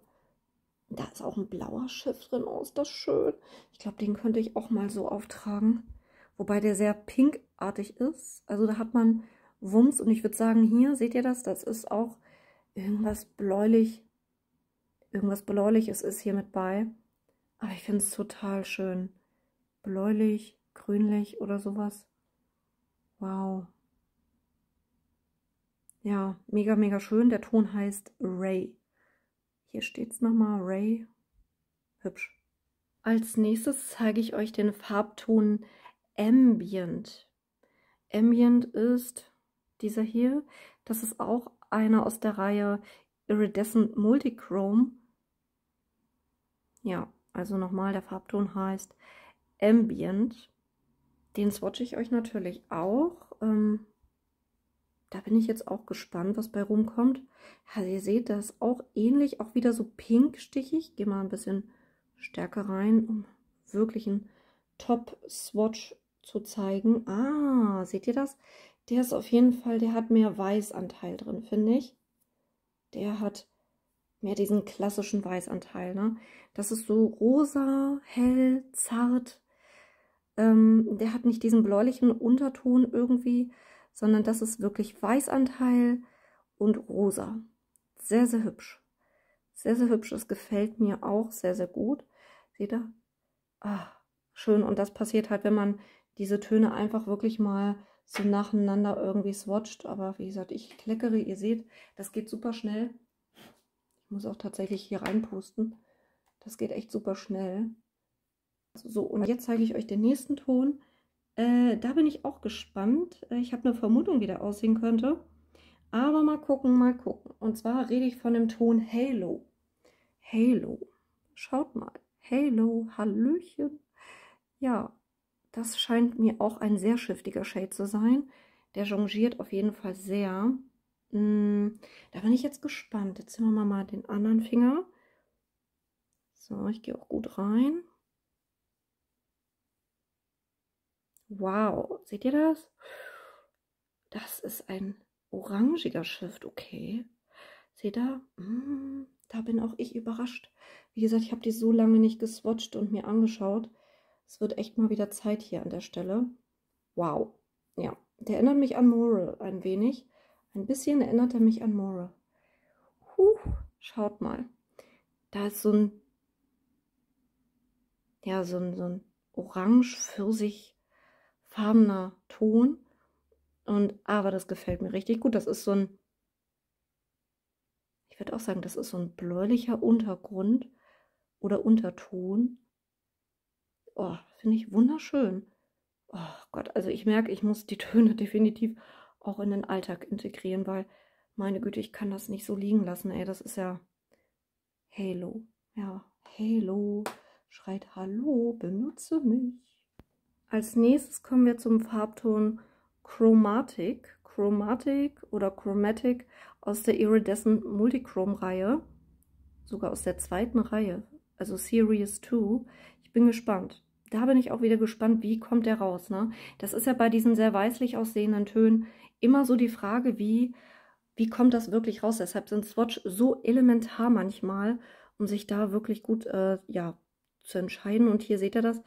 Da ist auch ein blauer Schiff drin. Oh, ist das schön. Ich glaube, den könnte ich auch mal so auftragen. Wobei der sehr pinkartig ist. Also da hat man Wumms. Und ich würde sagen, hier, seht ihr das? Das ist auch irgendwas bläulich. Irgendwas bläuliches ist hier mit bei. Aber ich finde es total schön bläulich, grünlich oder sowas. Wow. Ja, mega, mega schön. Der Ton heißt Ray. Hier steht es nochmal, Ray. Hübsch. Als nächstes zeige ich euch den Farbton Ambient. Ambient ist dieser hier. Das ist auch einer aus der Reihe Iridescent Multichrome. Ja, also nochmal, der Farbton heißt Ambient. Den swatche ich euch natürlich auch. Ähm, da bin ich jetzt auch gespannt, was bei rumkommt. Ja, ihr seht, das ist auch ähnlich, auch wieder so pinkstichig. Ich gehe mal ein bisschen stärker rein, um wirklich einen Top-Swatch zu zeigen. Ah, seht ihr das? Der ist auf jeden Fall, der hat mehr Weißanteil drin, finde ich. Der hat mehr diesen klassischen Weißanteil. Ne? Das ist so rosa, hell, zart, ähm, der hat nicht diesen bläulichen Unterton irgendwie, sondern das ist wirklich Weißanteil und rosa. Sehr, sehr hübsch. Sehr, sehr hübsch. Das gefällt mir auch sehr, sehr gut. Seht ihr? Ah, schön. Und das passiert halt, wenn man diese Töne einfach wirklich mal so nacheinander irgendwie swatcht. Aber wie gesagt, ich kleckere. Ihr seht, das geht super schnell. Ich muss auch tatsächlich hier reinpusten. Das geht echt super schnell. So, und jetzt zeige ich euch den nächsten Ton. Äh, da bin ich auch gespannt. Äh, ich habe eine Vermutung, wie der aussehen könnte. Aber mal gucken, mal gucken. Und zwar rede ich von dem Ton Halo. Halo. Schaut mal. Halo, Hallöchen. Ja, das scheint mir auch ein sehr schiftiger Shade zu sein. Der jongiert auf jeden Fall sehr. Hm, da bin ich jetzt gespannt. Jetzt nehmen wir mal den anderen Finger. So, ich gehe auch gut rein. Wow, seht ihr das? Das ist ein orangiger Shift, okay. Seht ihr? Mm, da bin auch ich überrascht. Wie gesagt, ich habe die so lange nicht geswatcht und mir angeschaut. Es wird echt mal wieder Zeit hier an der Stelle. Wow. Ja, der erinnert mich an Moral ein wenig. Ein bisschen erinnert er mich an Moral. Huh, schaut mal. Da ist so ein, ja, so ein, so ein orange-pfirsich farbener Ton. Und aber das gefällt mir richtig gut. Das ist so ein, ich würde auch sagen, das ist so ein bläulicher Untergrund oder Unterton. Oh, finde ich wunderschön. Oh Gott, also ich merke, ich muss die Töne definitiv auch in den Alltag integrieren, weil meine Güte, ich kann das nicht so liegen lassen. Ey, das ist ja Halo. Ja, Halo schreit Hallo, benutze mich. Als nächstes kommen wir zum Farbton Chromatic, Chromatic oder Chromatic aus der Iridescent Multichrome Reihe, sogar aus der zweiten Reihe, also Series 2. Ich bin gespannt. Da bin ich auch wieder gespannt, wie kommt der raus. Ne? Das ist ja bei diesen sehr weißlich aussehenden Tönen immer so die Frage, wie, wie kommt das wirklich raus. Deshalb sind Swatch so elementar manchmal, um sich da wirklich gut äh, ja, zu entscheiden. Und hier seht ihr das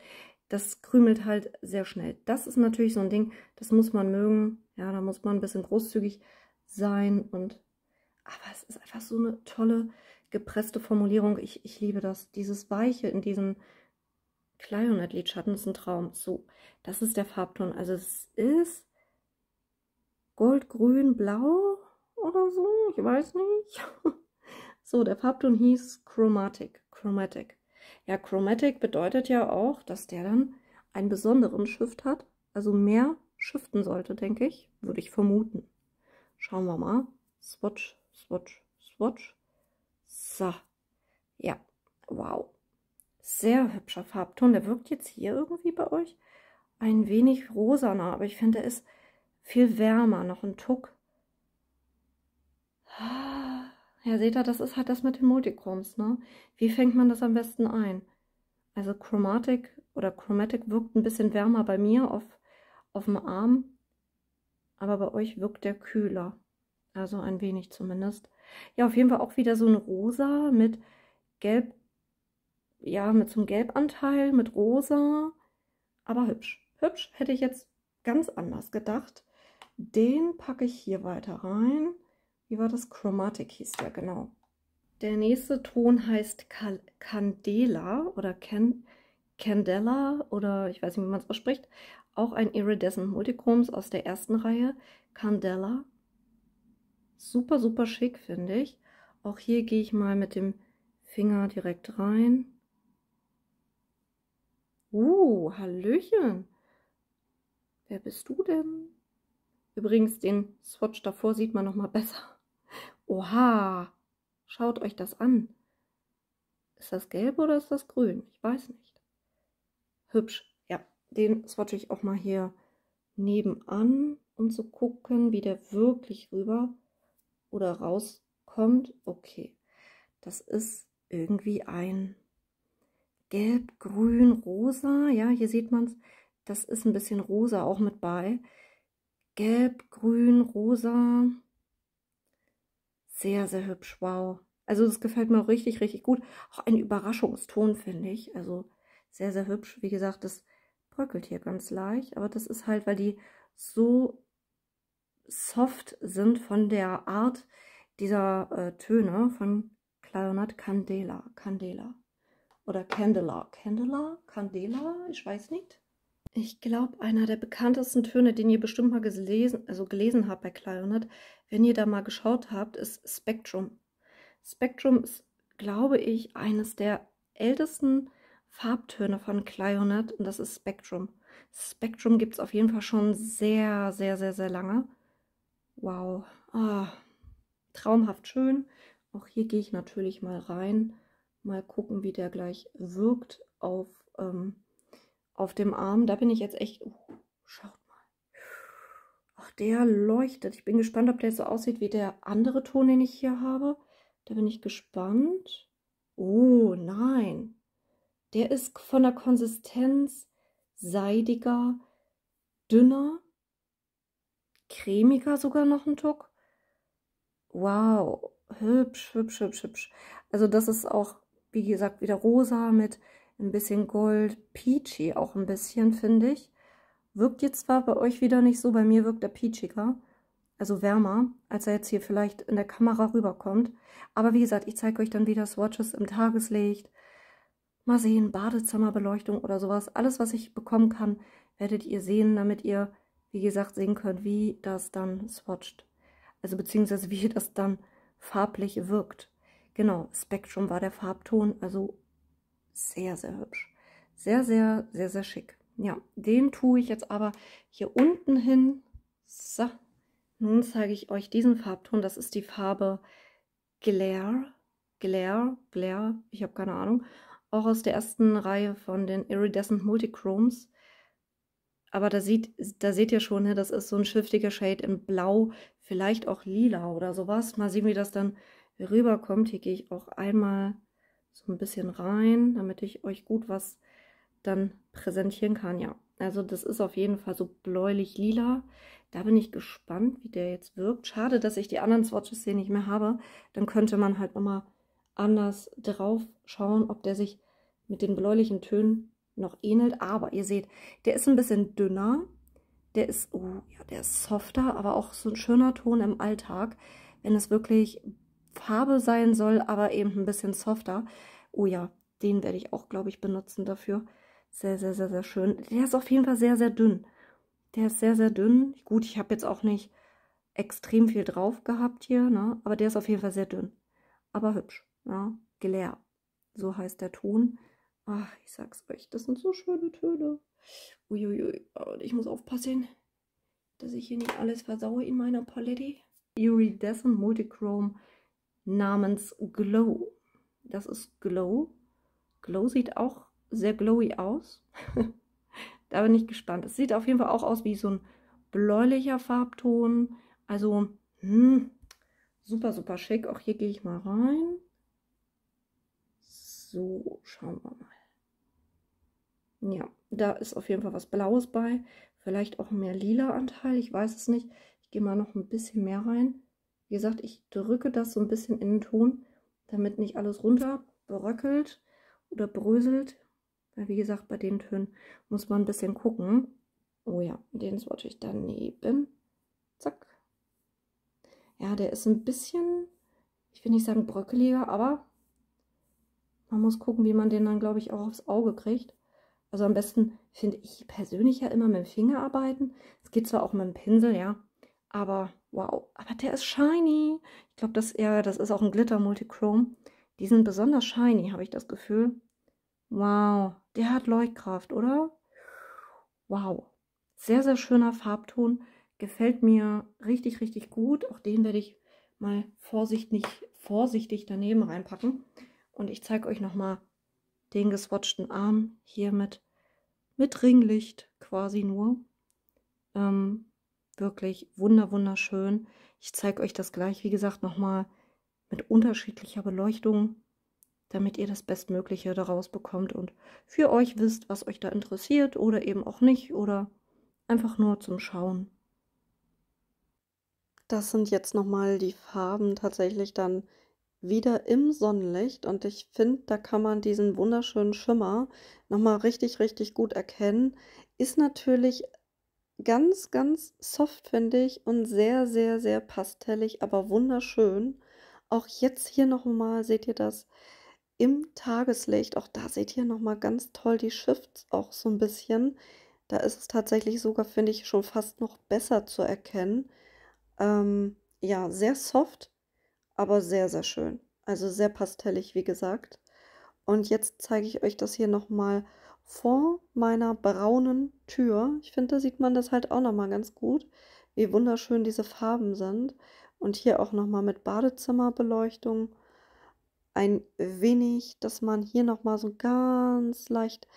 das krümelt halt sehr schnell. Das ist natürlich so ein Ding, das muss man mögen. Ja, da muss man ein bisschen großzügig sein. Und, aber es ist einfach so eine tolle gepresste Formulierung. Ich, ich liebe das. Dieses Weiche in diesem Kleionet-Lidschatten ist ein Traum. So, das ist der Farbton. Also es ist Gold, Grün, Blau oder so. Ich weiß nicht. so, der Farbton hieß Chromatic. Chromatic. Ja, Chromatic bedeutet ja auch, dass der dann einen besonderen Shift hat, also mehr shiften sollte, denke ich, würde ich vermuten. Schauen wir mal. Swatch, Swatch, Swatch. So. Ja, wow. Sehr hübscher Farbton. Der wirkt jetzt hier irgendwie bei euch ein wenig rosaner, aber ich finde, er ist viel wärmer, noch ein Tuck. Ah. Ja, seht ihr, das ist halt das mit den Multichroms, ne? Wie fängt man das am besten ein? Also Chromatik oder Chromatic wirkt ein bisschen wärmer bei mir auf, auf dem Arm, aber bei euch wirkt der kühler. Also ein wenig zumindest. Ja, auf jeden Fall auch wieder so ein rosa mit gelb, ja, mit so einem Gelbanteil, mit rosa, aber hübsch. Hübsch hätte ich jetzt ganz anders gedacht. Den packe ich hier weiter rein. Wie war das? Chromatic hieß der, genau. Der nächste Ton heißt Cal Candela oder Can Candela oder ich weiß nicht, wie man es ausspricht. Auch ein Iridescent Multichromes aus der ersten Reihe. Candela. Super, super schick, finde ich. Auch hier gehe ich mal mit dem Finger direkt rein. Uh, Hallöchen. Wer bist du denn? Übrigens, den Swatch davor sieht man nochmal besser. Oha, schaut euch das an. Ist das gelb oder ist das grün? Ich weiß nicht. Hübsch, ja. Den swatche ich auch mal hier nebenan, um zu gucken, wie der wirklich rüber oder rauskommt. Okay, das ist irgendwie ein gelb, grün, rosa. Ja, hier sieht man es. Das ist ein bisschen rosa auch mit bei. Gelb, grün, rosa. Sehr, sehr hübsch, wow. Also das gefällt mir richtig, richtig gut. Auch ein Überraschungston, finde ich. Also sehr, sehr hübsch. Wie gesagt, das bröckelt hier ganz leicht. Aber das ist halt, weil die so soft sind von der Art dieser äh, Töne von Clarinet Candela. Candela. Oder Candela. Candela? Candela? Ich weiß nicht ich glaube, einer der bekanntesten Töne, den ihr bestimmt mal gelesen, also gelesen habt bei Clarinet, wenn ihr da mal geschaut habt, ist Spectrum. Spectrum ist, glaube ich, eines der ältesten Farbtöne von Clarinet und das ist Spectrum. Spectrum gibt es auf jeden Fall schon sehr, sehr, sehr, sehr lange. Wow, ah, traumhaft schön. Auch hier gehe ich natürlich mal rein, mal gucken, wie der gleich wirkt auf ähm, auf dem Arm. Da bin ich jetzt echt. Uh, schaut mal. Ach, der leuchtet. Ich bin gespannt, ob der so aussieht wie der andere Ton, den ich hier habe. Da bin ich gespannt. Oh, nein. Der ist von der Konsistenz seidiger, dünner, cremiger sogar noch ein Tuck. Wow, hübsch, hübsch, hübsch, hübsch. Also das ist auch, wie gesagt, wieder rosa mit ein bisschen Gold Peachy, auch ein bisschen, finde ich. Wirkt jetzt zwar bei euch wieder nicht so, bei mir wirkt er peachiger, also wärmer, als er jetzt hier vielleicht in der Kamera rüberkommt. Aber wie gesagt, ich zeige euch dann wieder Swatches im Tageslicht. Mal sehen, Badezimmerbeleuchtung oder sowas. Alles, was ich bekommen kann, werdet ihr sehen, damit ihr, wie gesagt, sehen könnt, wie das dann swatcht. Also beziehungsweise wie das dann farblich wirkt. Genau, Spectrum war der Farbton, also sehr, sehr hübsch. Sehr, sehr, sehr, sehr schick. Ja, den tue ich jetzt aber hier unten hin. So, nun zeige ich euch diesen Farbton. Das ist die Farbe Glare. Glare, Glare, ich habe keine Ahnung. Auch aus der ersten Reihe von den Iridescent Multichromes. Aber da, sieht, da seht ihr schon, ne, das ist so ein schiftiger Shade in Blau, vielleicht auch Lila oder sowas. Mal sehen, wie das dann rüberkommt. Hier gehe ich auch einmal so ein bisschen rein, damit ich euch gut was dann präsentieren kann. Ja, also das ist auf jeden Fall so bläulich-lila. Da bin ich gespannt, wie der jetzt wirkt. Schade, dass ich die anderen Swatches hier nicht mehr habe. Dann könnte man halt nochmal anders drauf schauen, ob der sich mit den bläulichen Tönen noch ähnelt. Aber ihr seht, der ist ein bisschen dünner. Der ist, oh, ja, der ist softer, aber auch so ein schöner Ton im Alltag, wenn es wirklich Farbe sein soll, aber eben ein bisschen softer. Oh ja, den werde ich auch, glaube ich, benutzen dafür. Sehr, sehr, sehr, sehr schön. Der ist auf jeden Fall sehr, sehr dünn. Der ist sehr, sehr dünn. Gut, ich habe jetzt auch nicht extrem viel drauf gehabt hier, ne? aber der ist auf jeden Fall sehr dünn. Aber hübsch. Ne? Glare, so heißt der Ton. Ach, ich sag's euch, das sind so schöne Töne. Uiuiui, ich muss aufpassen, dass ich hier nicht alles versaue in meiner Palette. Iridescent Multichrome namens Glow. Das ist Glow. Glow sieht auch sehr glowy aus. da bin ich gespannt. Es sieht auf jeden Fall auch aus wie so ein bläulicher Farbton. Also hm, super, super schick. Auch hier gehe ich mal rein. So, schauen wir mal. Ja, da ist auf jeden Fall was Blaues bei. Vielleicht auch mehr lila Anteil, ich weiß es nicht. Ich gehe mal noch ein bisschen mehr rein. Wie gesagt, ich drücke das so ein bisschen in den Ton, damit nicht alles runterbröckelt oder bröselt. Weil wie gesagt, bei den Tönen muss man ein bisschen gucken. Oh ja, den ist ich daneben. Zack. Ja, der ist ein bisschen, ich will nicht sagen bröckeliger, aber man muss gucken, wie man den dann, glaube ich, auch aufs Auge kriegt. Also am besten finde ich persönlich ja immer mit dem Finger arbeiten. Es geht zwar auch mit dem Pinsel, ja, aber Wow, aber der ist shiny. Ich glaube, das, das ist auch ein Glitter Multichrome. Die sind besonders shiny, habe ich das Gefühl. Wow, der hat Leuchtkraft, oder? Wow, sehr, sehr schöner Farbton. Gefällt mir richtig, richtig gut. Auch den werde ich mal vorsichtig, vorsichtig daneben reinpacken. Und ich zeige euch nochmal den geswatchten Arm hier mit, mit Ringlicht quasi nur. Ähm, Wirklich wunder, wunderschön. Ich zeige euch das gleich, wie gesagt, nochmal mit unterschiedlicher Beleuchtung, damit ihr das Bestmögliche daraus bekommt und für euch wisst, was euch da interessiert oder eben auch nicht oder einfach nur zum Schauen. Das sind jetzt nochmal die Farben tatsächlich dann wieder im Sonnenlicht und ich finde, da kann man diesen wunderschönen Schimmer nochmal richtig, richtig gut erkennen. Ist natürlich ganz, ganz soft, finde ich, und sehr, sehr, sehr pastellig, aber wunderschön. Auch jetzt hier nochmal seht ihr das im Tageslicht. Auch da seht ihr nochmal ganz toll die Shifts auch so ein bisschen. Da ist es tatsächlich sogar, finde ich, schon fast noch besser zu erkennen. Ähm, ja, sehr soft, aber sehr, sehr schön. Also sehr pastellig, wie gesagt. Und jetzt zeige ich euch das hier nochmal mal vor meiner braunen Tür. Ich finde, da sieht man das halt auch nochmal ganz gut, wie wunderschön diese Farben sind. Und hier auch nochmal mit Badezimmerbeleuchtung. Ein wenig, dass man hier nochmal so ganz leicht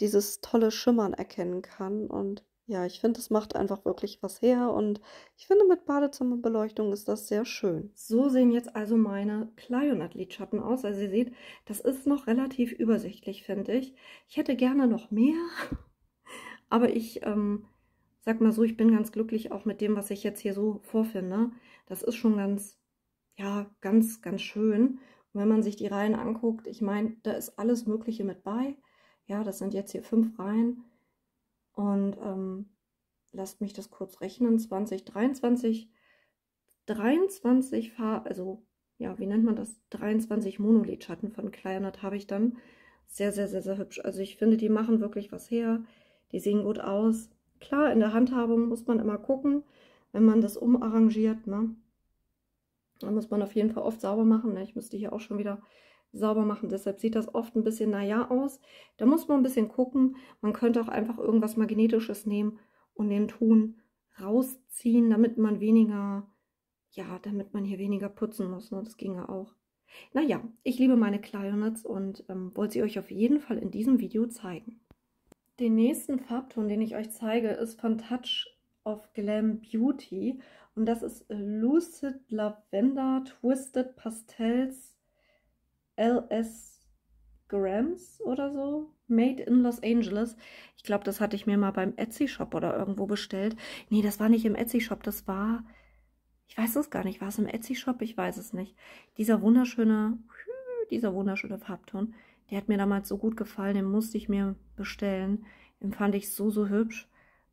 dieses tolle Schimmern erkennen kann. Und ja, ich finde, es macht einfach wirklich was her und ich finde, mit Badezimmerbeleuchtung ist das sehr schön. So sehen jetzt also meine Kleinat-Lidschatten aus. Also ihr seht, das ist noch relativ übersichtlich, finde ich. Ich hätte gerne noch mehr, aber ich ähm, sag mal so, ich bin ganz glücklich auch mit dem, was ich jetzt hier so vorfinde. Das ist schon ganz, ja, ganz, ganz schön. Und wenn man sich die Reihen anguckt, ich meine, da ist alles Mögliche mit bei. Ja, das sind jetzt hier fünf Reihen und ähm, lasst mich das kurz rechnen, 2023, 23 Farben, also ja, wie nennt man das? 23 Monolith-Schatten von Kleinert habe ich dann. Sehr, sehr, sehr, sehr hübsch. Also ich finde, die machen wirklich was her. Die sehen gut aus. Klar, in der Handhabung muss man immer gucken, wenn man das umarrangiert, ne? Dann muss man auf jeden Fall oft sauber machen. Ne? Ich müsste hier auch schon wieder sauber machen. Deshalb sieht das oft ein bisschen naja aus. Da muss man ein bisschen gucken. Man könnte auch einfach irgendwas Magnetisches nehmen und den Ton rausziehen, damit man weniger, ja, damit man hier weniger putzen muss. Ne? Das ginge auch. Naja, ich liebe meine Clionets und ähm, wollte sie euch auf jeden Fall in diesem Video zeigen. Den nächsten Farbton, den ich euch zeige, ist von Touch of Glam Beauty. Und das ist Lucid Lavender Twisted Pastels LS Grams oder so. Made in Los Angeles. Ich glaube, das hatte ich mir mal beim Etsy-Shop oder irgendwo bestellt. Nee, das war nicht im Etsy-Shop, das war... Ich weiß es gar nicht. War es im Etsy-Shop? Ich weiß es nicht. Dieser wunderschöne, dieser wunderschöne Farbton, der hat mir damals so gut gefallen, den musste ich mir bestellen. Den fand ich so, so hübsch.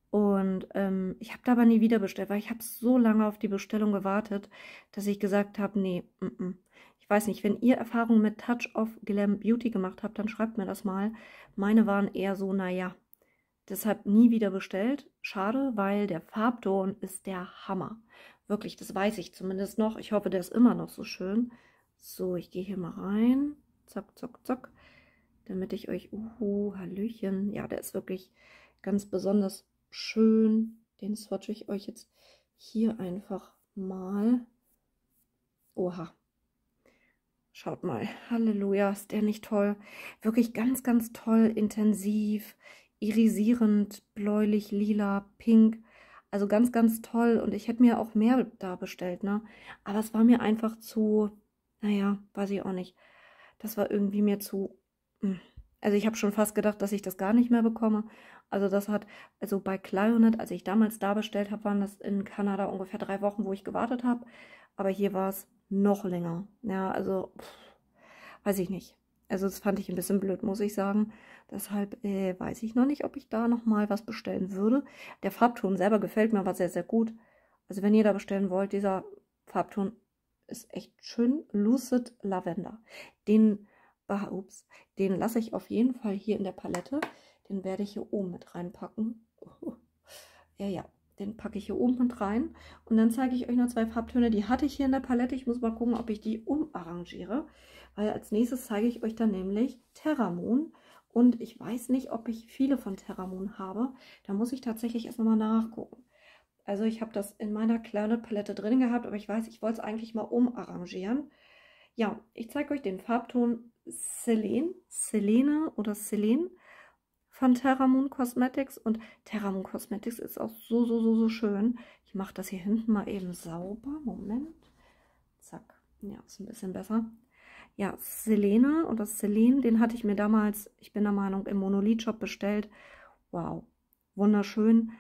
Und ähm, ich habe da aber nie wieder bestellt, weil ich habe so lange auf die Bestellung gewartet, dass ich gesagt habe, nee, m mm, -m. Mm weiß nicht, wenn ihr Erfahrungen mit Touch of Glam Beauty gemacht habt, dann schreibt mir das mal. Meine waren eher so, naja. Deshalb nie wieder bestellt. Schade, weil der Farbton ist der Hammer. Wirklich, das weiß ich zumindest noch. Ich hoffe, der ist immer noch so schön. So, ich gehe hier mal rein. Zack, zack, zack. Damit ich euch... Uhu, Hallöchen. Ja, der ist wirklich ganz besonders schön. Den swatche ich euch jetzt hier einfach mal. Oha, Schaut mal, Halleluja, ist der nicht toll? Wirklich ganz, ganz toll, intensiv, irisierend, bläulich, lila, pink. Also ganz, ganz toll. Und ich hätte mir auch mehr da bestellt, ne? Aber es war mir einfach zu, naja, weiß ich auch nicht. Das war irgendwie mir zu. Hm. Also ich habe schon fast gedacht, dass ich das gar nicht mehr bekomme. Also das hat, also bei Clarinet, als ich damals da bestellt habe, waren das in Kanada ungefähr drei Wochen, wo ich gewartet habe. Aber hier war es noch länger. Ja, also pff, weiß ich nicht. Also das fand ich ein bisschen blöd, muss ich sagen. Deshalb äh, weiß ich noch nicht, ob ich da nochmal was bestellen würde. Der Farbton selber gefällt mir aber sehr, sehr gut. Also wenn ihr da bestellen wollt, dieser Farbton ist echt schön. Lucid Lavender. Den, ah, ups, den lasse ich auf jeden Fall hier in der Palette. Den werde ich hier oben mit reinpacken. Ja, ja. Den packe ich hier oben mit rein. Und dann zeige ich euch noch zwei Farbtöne. Die hatte ich hier in der Palette. Ich muss mal gucken, ob ich die umarrangiere. Weil als nächstes zeige ich euch dann nämlich Terramoon. Und ich weiß nicht, ob ich viele von Terramoon habe. Da muss ich tatsächlich erst nochmal nachgucken. Also ich habe das in meiner kleinen Palette drin gehabt, aber ich weiß, ich wollte es eigentlich mal umarrangieren. Ja, ich zeige euch den Farbton Selene, Selene oder Selene von Terra Moon Cosmetics. Und Terra Moon Cosmetics ist auch so, so, so, so schön. Ich mache das hier hinten mal eben sauber. Moment. Zack. Ja, ist ein bisschen besser. Ja, Selene oder Selene, den hatte ich mir damals, ich bin der Meinung, im Monolith-Shop bestellt. Wow, wunderschön.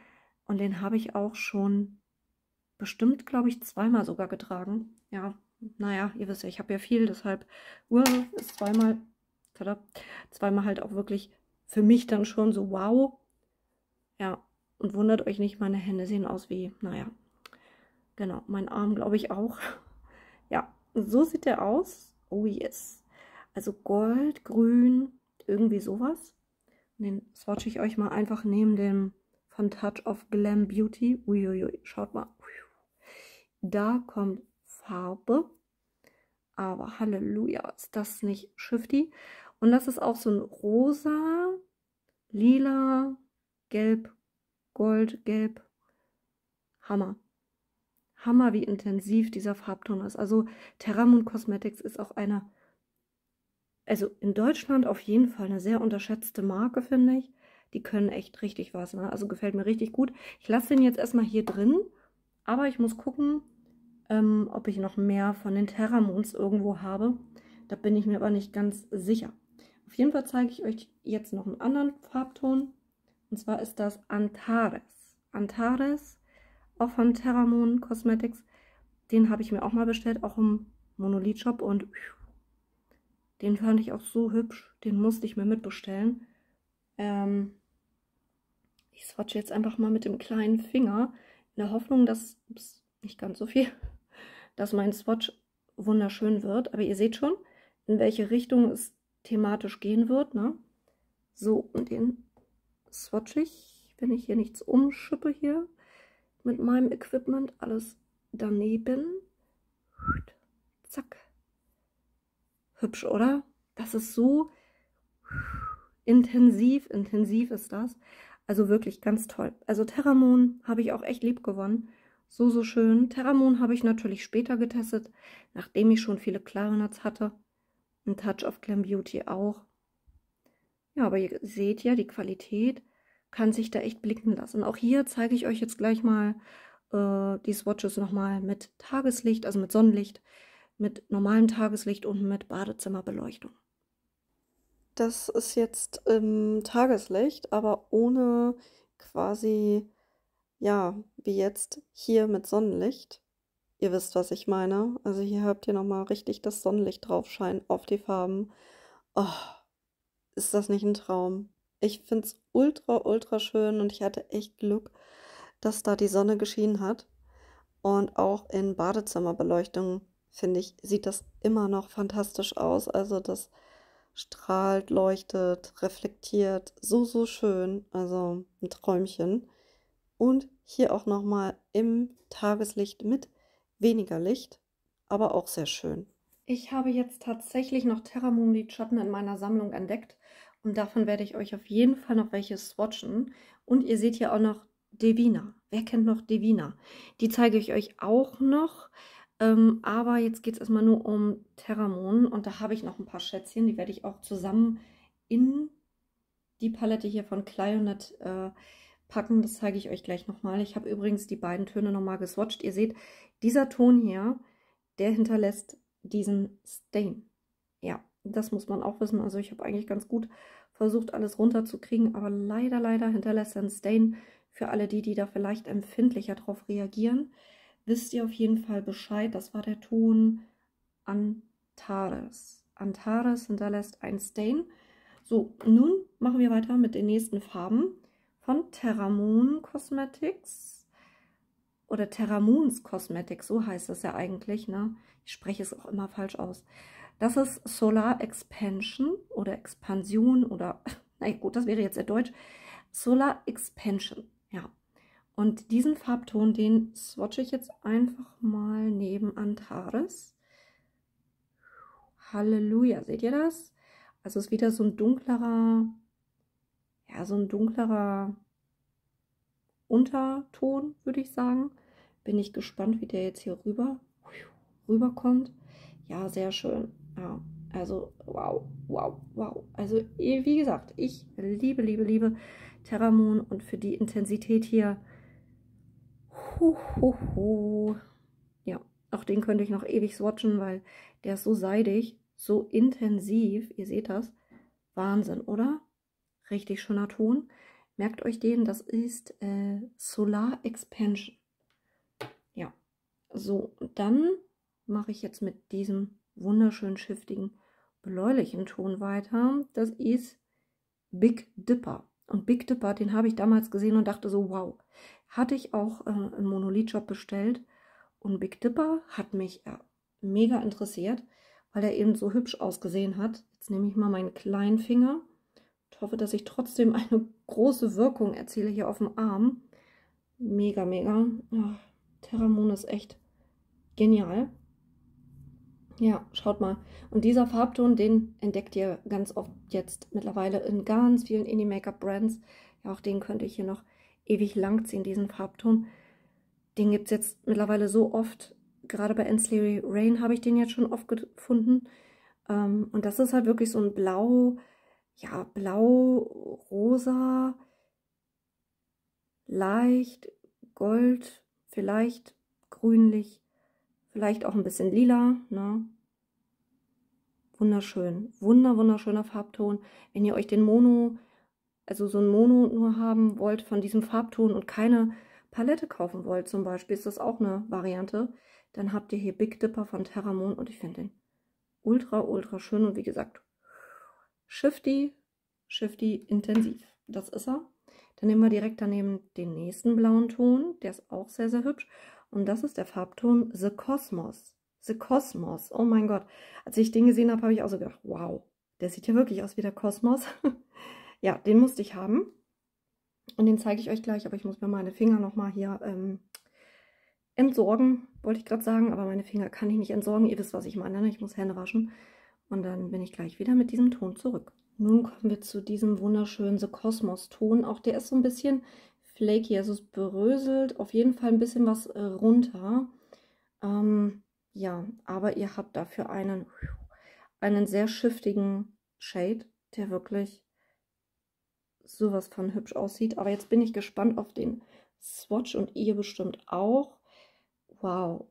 Und den habe ich auch schon bestimmt, glaube ich, zweimal sogar getragen. Ja, naja, ihr wisst ja, ich habe ja viel, deshalb uh, ist zweimal, tada, zweimal halt auch wirklich für mich dann schon so wow. Ja, und wundert euch nicht, meine Hände sehen aus wie, naja, genau, mein Arm glaube ich auch. Ja, so sieht er aus. Oh yes. Also Gold, Grün, irgendwie sowas. Den swatche ich euch mal einfach neben dem von Touch of Glam Beauty. Uiuiui, schaut mal. Da kommt Farbe. Aber Halleluja, ist das nicht shifty? Und das ist auch so ein rosa, lila, gelb, gold, gelb. Hammer. Hammer, wie intensiv dieser Farbton ist. Also Terramoon Cosmetics ist auch eine, also in Deutschland auf jeden Fall eine sehr unterschätzte Marke, finde ich. Die können echt richtig was. Ne? Also gefällt mir richtig gut. Ich lasse den jetzt erstmal hier drin, aber ich muss gucken, ähm, ob ich noch mehr von den Terramoons irgendwo habe. Da bin ich mir aber nicht ganz sicher. Auf jeden Fall zeige ich euch jetzt noch einen anderen Farbton. Und zwar ist das Antares. Antares, auch von Terramon Cosmetics. Den habe ich mir auch mal bestellt, auch im Monolith Shop. Und den fand ich auch so hübsch. Den musste ich mir mitbestellen. Ähm, ich swatche jetzt einfach mal mit dem kleinen Finger. In der Hoffnung, dass, ups, nicht ganz so viel, dass mein Swatch wunderschön wird. Aber ihr seht schon, in welche Richtung es thematisch gehen wird. Ne? So, und den swatch ich, wenn ich hier nichts umschippe hier mit meinem Equipment, alles daneben. Zack. Hübsch, oder? Das ist so intensiv, intensiv ist das. Also wirklich ganz toll. Also Terramon habe ich auch echt lieb gewonnen. So, so schön. Terramon habe ich natürlich später getestet, nachdem ich schon viele Clarinets hatte. Ein Touch of Glam Beauty auch. Ja, aber ihr seht ja, die Qualität kann sich da echt blicken lassen. Auch hier zeige ich euch jetzt gleich mal äh, die Swatches nochmal mit Tageslicht, also mit Sonnenlicht, mit normalem Tageslicht und mit Badezimmerbeleuchtung. Das ist jetzt im Tageslicht, aber ohne quasi, ja, wie jetzt hier mit Sonnenlicht. Ihr wisst, was ich meine. Also hier habt ihr nochmal richtig das Sonnenlicht drauf scheinen auf die Farben. Oh, ist das nicht ein Traum? Ich finde es ultra, ultra schön und ich hatte echt Glück, dass da die Sonne geschienen hat. Und auch in Badezimmerbeleuchtung, finde ich, sieht das immer noch fantastisch aus. Also das strahlt, leuchtet, reflektiert. So, so schön. Also ein Träumchen. Und hier auch nochmal im Tageslicht mit Weniger Licht, aber auch sehr schön. Ich habe jetzt tatsächlich noch Terra Moonlit Schatten in meiner Sammlung entdeckt und davon werde ich euch auf jeden Fall noch welche swatchen. Und ihr seht hier auch noch Devina. Wer kennt noch Devina? Die zeige ich euch auch noch. Ähm, aber jetzt geht es erstmal nur um Terramon und da habe ich noch ein paar Schätzchen. Die werde ich auch zusammen in die Palette hier von Clionet äh, packen. Das zeige ich euch gleich nochmal. Ich habe übrigens die beiden Töne nochmal geswatcht. Ihr seht, dieser Ton hier, der hinterlässt diesen Stain. Ja, das muss man auch wissen. Also ich habe eigentlich ganz gut versucht, alles runterzukriegen, aber leider, leider hinterlässt er einen Stain. Für alle die, die da vielleicht empfindlicher drauf reagieren, wisst ihr auf jeden Fall Bescheid. Das war der Ton Antares. Antares hinterlässt einen Stain. So, nun machen wir weiter mit den nächsten Farben von Terramoon Cosmetics oder Terramoons Cosmetics, so heißt das ja eigentlich, ne? Ich spreche es auch immer falsch aus. Das ist Solar Expansion oder Expansion oder, na gut, das wäre jetzt der Deutsch, Solar Expansion, ja. Und diesen Farbton, den swatche ich jetzt einfach mal neben Antares. Halleluja, seht ihr das? Also ist wieder so ein dunklerer ja, so ein dunklerer Unterton, würde ich sagen. Bin ich gespannt, wie der jetzt hier rüber rüberkommt. Ja, sehr schön. Ja, also wow, wow, wow. Also eh, wie gesagt, ich liebe, liebe, liebe Terramon und für die Intensität hier. Hu, hu, hu. Ja, auch den könnte ich noch ewig swatchen, weil der ist so seidig, so intensiv. Ihr seht das. Wahnsinn, oder? richtig schöner Ton. Merkt euch den, das ist äh, Solar Expansion. Ja, so, dann mache ich jetzt mit diesem wunderschönen, schiftigen, bläulichen Ton weiter. Das ist Big Dipper. Und Big Dipper, den habe ich damals gesehen und dachte so, wow. Hatte ich auch äh, im Monolith-Shop bestellt. Und Big Dipper hat mich äh, mega interessiert, weil er eben so hübsch ausgesehen hat. Jetzt nehme ich mal meinen kleinen Finger ich hoffe, dass ich trotzdem eine große Wirkung erziele hier auf dem Arm. Mega, mega. Ach, Terramon ist echt genial. Ja, schaut mal. Und dieser Farbton, den entdeckt ihr ganz oft jetzt mittlerweile in ganz vielen Indie-Make-up-Brands. Ja, auch den könnte ich hier noch ewig lang ziehen, diesen Farbton. Den gibt es jetzt mittlerweile so oft. Gerade bei Ancillary Rain habe ich den jetzt schon oft gefunden. Ähm, und das ist halt wirklich so ein blau ja, blau, rosa, leicht, gold, vielleicht grünlich, vielleicht auch ein bisschen lila. Ne? Wunderschön, wunder, wunderschöner Farbton. Wenn ihr euch den Mono, also so ein Mono nur haben wollt von diesem Farbton und keine Palette kaufen wollt zum Beispiel, ist das auch eine Variante. Dann habt ihr hier Big Dipper von Terramon und ich finde den ultra, ultra schön und wie gesagt, Shifty, Shifty intensiv. Das ist er. Dann nehmen wir direkt daneben den nächsten blauen Ton. Der ist auch sehr, sehr hübsch. Und das ist der Farbton The Cosmos. The Cosmos. Oh mein Gott. Als ich den gesehen habe, habe ich auch so gedacht, wow, der sieht ja wirklich aus wie der Kosmos. ja, den musste ich haben. Und den zeige ich euch gleich, aber ich muss mir meine Finger nochmal hier ähm, entsorgen, wollte ich gerade sagen. Aber meine Finger kann ich nicht entsorgen. Ihr wisst, was ich meine. Ne? Ich muss Hände waschen. Und dann bin ich gleich wieder mit diesem Ton zurück. Nun kommen wir zu diesem wunderschönen The Cosmos Ton. Auch der ist so ein bisschen flaky, also es beröselt auf jeden Fall ein bisschen was äh, runter. Ähm, ja, aber ihr habt dafür einen, einen sehr schiftigen Shade, der wirklich sowas von hübsch aussieht. Aber jetzt bin ich gespannt auf den Swatch und ihr bestimmt auch. Wow,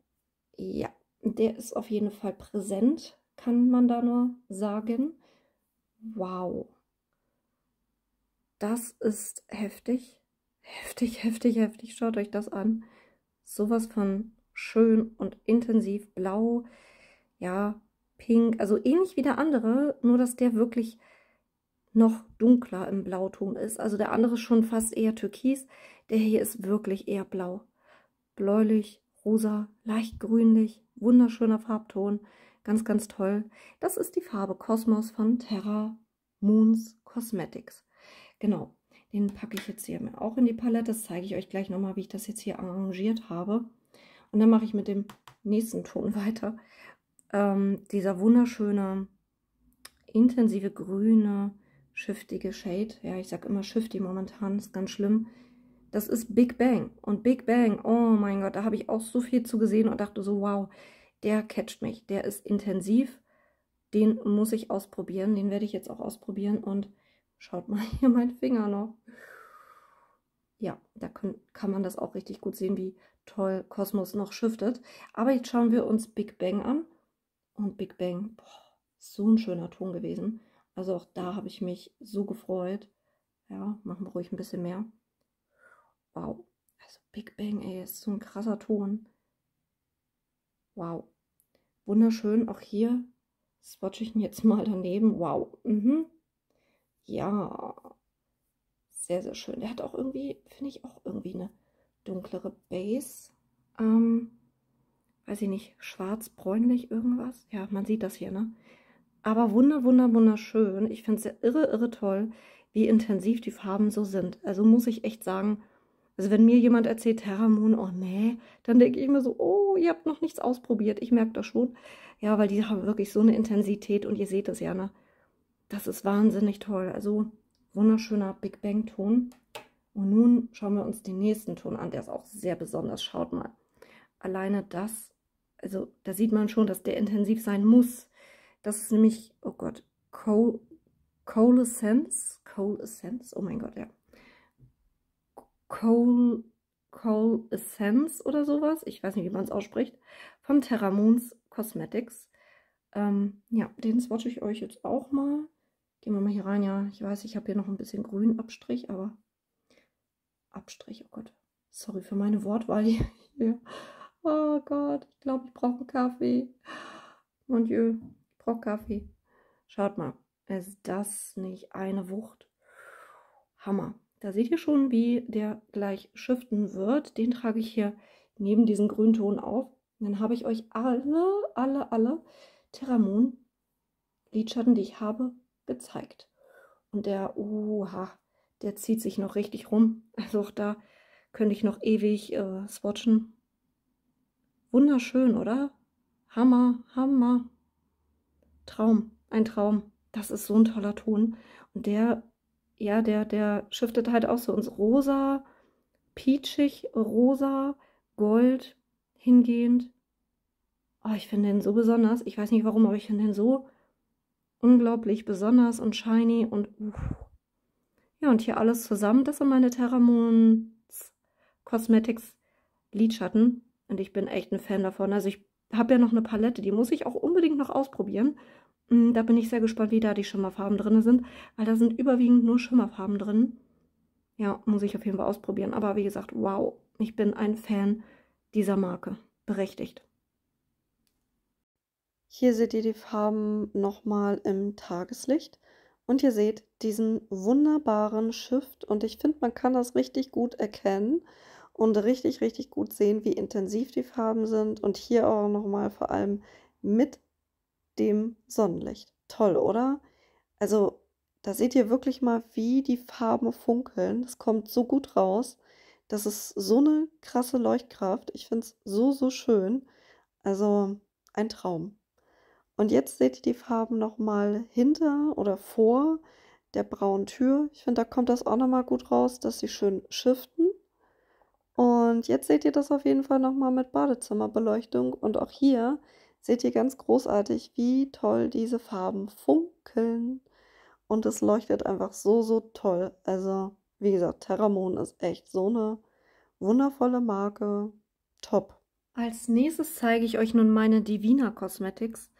ja, der ist auf jeden Fall präsent kann man da nur sagen, wow, das ist heftig, heftig, heftig, heftig, schaut euch das an. Sowas von schön und intensiv blau, ja, pink, also ähnlich wie der andere, nur dass der wirklich noch dunkler im Blauton ist. Also der andere schon fast eher türkis, der hier ist wirklich eher blau. Bläulich, rosa, leicht grünlich, wunderschöner Farbton. Ganz, ganz toll. Das ist die Farbe Kosmos von Terra Moons Cosmetics. Genau, den packe ich jetzt hier auch in die Palette. Das zeige ich euch gleich nochmal, wie ich das jetzt hier arrangiert habe. Und dann mache ich mit dem nächsten Ton weiter. Ähm, dieser wunderschöne, intensive grüne, shiftige Shade. Ja, ich sage immer shifty momentan, ist ganz schlimm. Das ist Big Bang. Und Big Bang, oh mein Gott, da habe ich auch so viel zu gesehen und dachte so, wow, der catcht mich, der ist intensiv, den muss ich ausprobieren, den werde ich jetzt auch ausprobieren und schaut mal hier mein Finger noch. Ja, da können, kann man das auch richtig gut sehen, wie toll Kosmos noch shiftet. Aber jetzt schauen wir uns Big Bang an und Big Bang, boah, so ein schöner Ton gewesen. Also auch da habe ich mich so gefreut. Ja, machen wir ruhig ein bisschen mehr. Wow, also Big Bang, ey, ist so ein krasser Ton. Wow. Wunderschön. Auch hier swatche ich ihn jetzt mal daneben. Wow. Mhm. Ja. Sehr, sehr schön. Der hat auch irgendwie, finde ich, auch irgendwie eine dunklere Base. Ähm, weiß ich nicht, schwarz-bräunlich irgendwas. Ja, man sieht das hier, ne? Aber wunder, wunder, wunderschön. Ich finde es ja irre, irre toll, wie intensiv die Farben so sind. Also muss ich echt sagen, also wenn mir jemand erzählt, Terra Moon, oh nee, dann denke ich mir so, oh, ihr habt noch nichts ausprobiert, ich merke das schon. Ja, weil die haben wirklich so eine Intensität und ihr seht es ja, ne? Das ist wahnsinnig toll. Also wunderschöner Big Bang Ton. Und nun schauen wir uns den nächsten Ton an, der ist auch sehr besonders. Schaut mal. Alleine das, also da sieht man schon, dass der intensiv sein muss. Das ist nämlich, oh Gott, Coal, Coalescence, Essence, oh mein Gott, ja. Coal, Coal Essence oder sowas. Ich weiß nicht, wie man es ausspricht. Von Terra Moons Cosmetics. Ähm, ja, den swatche ich euch jetzt auch mal. Gehen wir mal hier rein. Ja, ich weiß, ich habe hier noch ein bisschen grünen Abstrich, aber... Abstrich, oh Gott. Sorry für meine Wortwahl hier. Oh Gott, ich glaube, ich brauche einen Kaffee. Mon Dieu, ich brauche Kaffee. Schaut mal, ist das nicht eine Wucht? Hammer. Da seht ihr schon, wie der gleich shiften wird. Den trage ich hier neben diesen Grünton auf. Und dann habe ich euch alle, alle, alle Terramon Lidschatten, die ich habe, gezeigt. Und der, oha, der zieht sich noch richtig rum. Also auch da könnte ich noch ewig äh, swatchen. Wunderschön, oder? Hammer, Hammer. Traum, ein Traum. Das ist so ein toller Ton. Und der ja, der, der shiftet halt auch so ins rosa, peachig, rosa, gold hingehend. Oh, ich finde den so besonders. Ich weiß nicht warum, aber ich finde den so unglaublich besonders und shiny und uff. Uh. Ja, und hier alles zusammen. Das sind meine Terramons Cosmetics Lidschatten. Und ich bin echt ein Fan davon. Also ich habe ja noch eine Palette, die muss ich auch unbedingt noch ausprobieren. Hm, da bin ich sehr gespannt, wie da die Schimmerfarben drin sind, weil da sind überwiegend nur Schimmerfarben drin. Ja, muss ich auf jeden Fall ausprobieren. Aber wie gesagt, wow, ich bin ein Fan dieser Marke. Berechtigt. Hier seht ihr die Farben nochmal im Tageslicht. Und ihr seht diesen wunderbaren Shift. Und ich finde, man kann das richtig gut erkennen und richtig, richtig gut sehen, wie intensiv die Farben sind. Und hier auch nochmal vor allem mit dem Sonnenlicht. Toll, oder? Also da seht ihr wirklich mal, wie die Farben funkeln. Das kommt so gut raus. Das ist so eine krasse Leuchtkraft. Ich finde es so, so schön. Also ein Traum. Und jetzt seht ihr die Farben nochmal hinter oder vor der braunen Tür. Ich finde, da kommt das auch nochmal gut raus, dass sie schön shiften. Und jetzt seht ihr das auf jeden Fall nochmal mit Badezimmerbeleuchtung. Und auch hier seht ihr ganz großartig, wie toll diese Farben funkeln. Und es leuchtet einfach so, so toll. Also, wie gesagt, Terramon ist echt so eine wundervolle Marke. Top. Als nächstes zeige ich euch nun meine Divina Cosmetics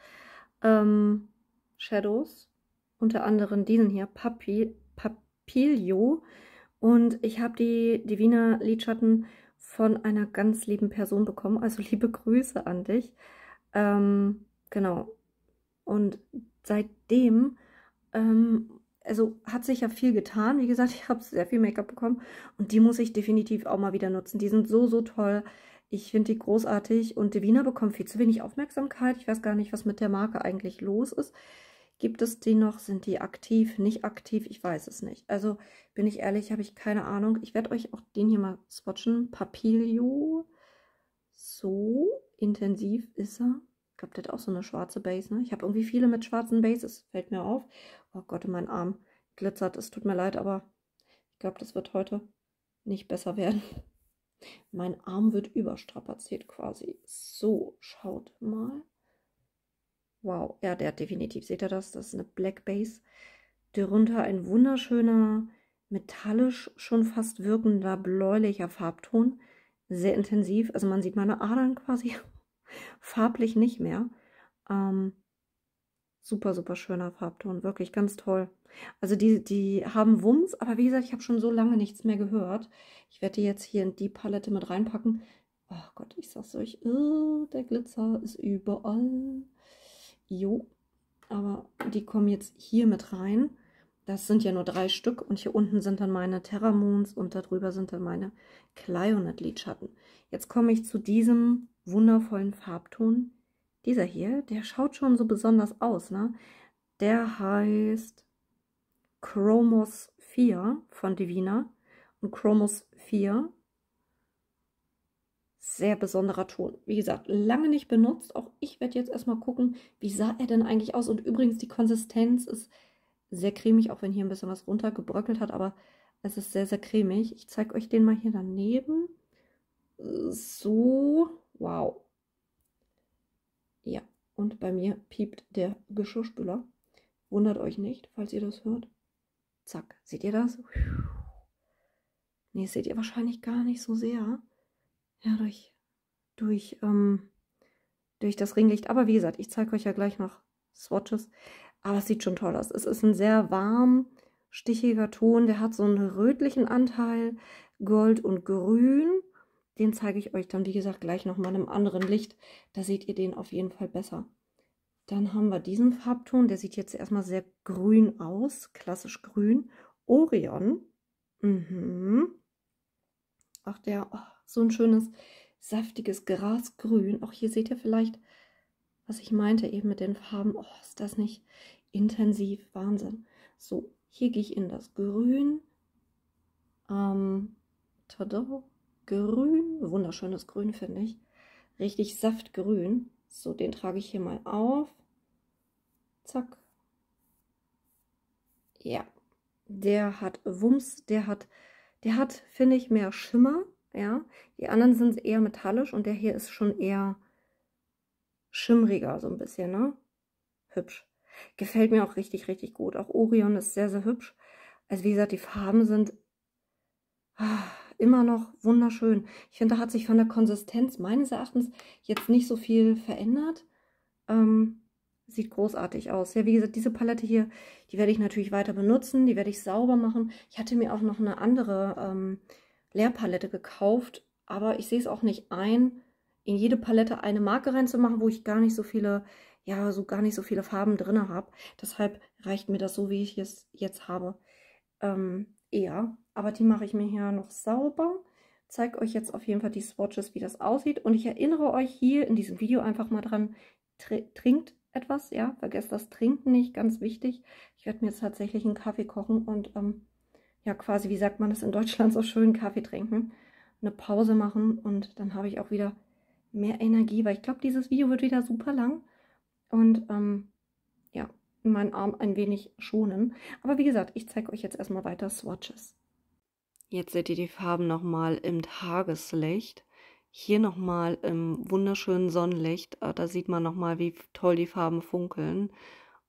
ähm, Shadows. Unter anderem diesen hier, Papi, Papilio. Und ich habe die Divina Lidschatten von einer ganz lieben Person bekommen. Also liebe Grüße an dich. Ähm, genau. Und seitdem, ähm, also hat sich ja viel getan. Wie gesagt, ich habe sehr viel Make-up bekommen und die muss ich definitiv auch mal wieder nutzen. Die sind so, so toll. Ich finde die großartig und Devina bekommt viel zu wenig Aufmerksamkeit. Ich weiß gar nicht, was mit der Marke eigentlich los ist. Gibt es die noch? Sind die aktiv? Nicht aktiv? Ich weiß es nicht. Also bin ich ehrlich, habe ich keine Ahnung. Ich werde euch auch den hier mal swatchen. Papilio so intensiv ist er. Ich glaube, der hat auch so eine schwarze Base. Ne? Ich habe irgendwie viele mit schwarzen Bases, fällt mir auf. Oh Gott, mein Arm glitzert. Es tut mir leid, aber ich glaube, das wird heute nicht besser werden. Mein Arm wird überstrapaziert quasi. So, schaut mal. Wow, ja, der hat definitiv, seht ihr das? Das ist eine Black Base. Darunter ein wunderschöner, metallisch schon fast wirkender, bläulicher Farbton sehr intensiv. Also man sieht meine Adern quasi farblich nicht mehr. Ähm, super, super schöner Farbton, wirklich ganz toll. Also die, die haben Wumms, aber wie gesagt, ich habe schon so lange nichts mehr gehört. Ich werde die jetzt hier in die Palette mit reinpacken. Oh Gott, ich sag's euch, oh, der Glitzer ist überall. Jo, aber die kommen jetzt hier mit rein. Das sind ja nur drei Stück und hier unten sind dann meine Terra Moons und darüber sind dann meine Clionet-Lidschatten. Jetzt komme ich zu diesem wundervollen Farbton. Dieser hier, der schaut schon so besonders aus. Ne? Der heißt Chromos 4 von Divina. Und Chromos 4, sehr besonderer Ton. Wie gesagt, lange nicht benutzt. Auch ich werde jetzt erstmal gucken, wie sah er denn eigentlich aus. Und übrigens, die Konsistenz ist sehr cremig, auch wenn hier ein bisschen was runtergebröckelt hat, aber es ist sehr, sehr cremig. Ich zeige euch den mal hier daneben. So, wow. Ja, und bei mir piept der Geschirrspüler. Wundert euch nicht, falls ihr das hört. Zack, seht ihr das? Nee, seht ihr wahrscheinlich gar nicht so sehr. Ja, durch, durch, ähm, durch das Ringlicht. Aber wie gesagt, ich zeige euch ja gleich noch Swatches. Aber es sieht schon toll aus. Es ist ein sehr warm, stichiger Ton. Der hat so einen rötlichen Anteil, Gold und Grün. Den zeige ich euch dann, wie gesagt, gleich nochmal in einem anderen Licht. Da seht ihr den auf jeden Fall besser. Dann haben wir diesen Farbton. Der sieht jetzt erstmal sehr grün aus. Klassisch grün. Orion. Mhm. Ach, der, oh, so ein schönes, saftiges Grasgrün. Auch hier seht ihr vielleicht was ich meinte eben mit den Farben. Oh, ist das nicht intensiv? Wahnsinn. So, hier gehe ich in das Grün. Ähm, tada, Grün. Wunderschönes Grün, finde ich. Richtig saftgrün. So, den trage ich hier mal auf. Zack. Ja, der hat Wumms, der hat, der hat, finde ich, mehr Schimmer. Ja, die anderen sind eher metallisch und der hier ist schon eher schimmriger so ein bisschen, ne? Hübsch. Gefällt mir auch richtig, richtig gut. Auch Orion ist sehr, sehr hübsch. Also wie gesagt, die Farben sind ah, immer noch wunderschön. Ich finde, da hat sich von der Konsistenz meines Erachtens jetzt nicht so viel verändert. Ähm, sieht großartig aus. Ja, wie gesagt, diese Palette hier, die werde ich natürlich weiter benutzen. Die werde ich sauber machen. Ich hatte mir auch noch eine andere ähm, Leerpalette gekauft. Aber ich sehe es auch nicht ein, in jede Palette eine Marke reinzumachen, wo ich gar nicht so viele, ja, so gar nicht so viele Farben drin habe. Deshalb reicht mir das so, wie ich es jetzt habe. Ähm, eher. Aber die mache ich mir hier noch sauber. Zeige euch jetzt auf jeden Fall die Swatches, wie das aussieht. Und ich erinnere euch hier in diesem Video einfach mal dran, tr trinkt etwas, ja, vergesst das Trinken nicht, ganz wichtig. Ich werde mir jetzt tatsächlich einen Kaffee kochen und ähm, ja, quasi, wie sagt man das in Deutschland so schön, Kaffee trinken, eine Pause machen und dann habe ich auch wieder mehr Energie, weil ich glaube, dieses Video wird wieder super lang. Und ähm, ja, meinen Arm ein wenig schonen. Aber wie gesagt, ich zeige euch jetzt erstmal weiter Swatches. Jetzt seht ihr die Farben nochmal im Tageslicht. Hier nochmal im wunderschönen Sonnenlicht. Ah, da sieht man nochmal, wie toll die Farben funkeln.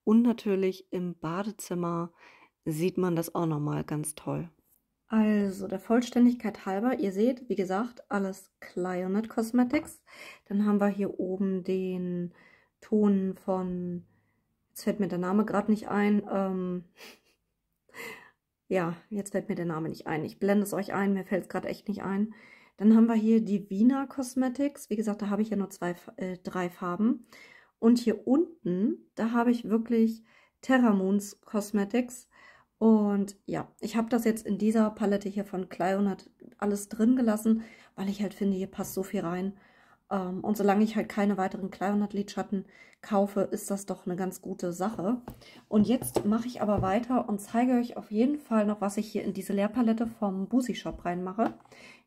Und natürlich im Badezimmer sieht man das auch nochmal ganz toll. Also der Vollständigkeit halber, ihr seht, wie gesagt, alles Clionet Cosmetics. Dann haben wir hier oben den Ton von, jetzt fällt mir der Name gerade nicht ein, ähm, ja, jetzt fällt mir der Name nicht ein. Ich blende es euch ein, mir fällt es gerade echt nicht ein. Dann haben wir hier die Wiener Cosmetics. Wie gesagt, da habe ich ja nur zwei, äh, drei Farben. Und hier unten, da habe ich wirklich Terra Moons Cosmetics. Und ja, ich habe das jetzt in dieser Palette hier von Kleon alles drin gelassen, weil ich halt finde, hier passt so viel rein. Ähm, und solange ich halt keine weiteren Kleonat-Lidschatten kaufe, ist das doch eine ganz gute Sache. Und jetzt mache ich aber weiter und zeige euch auf jeden Fall noch, was ich hier in diese Leerpalette vom Busi Shop reinmache.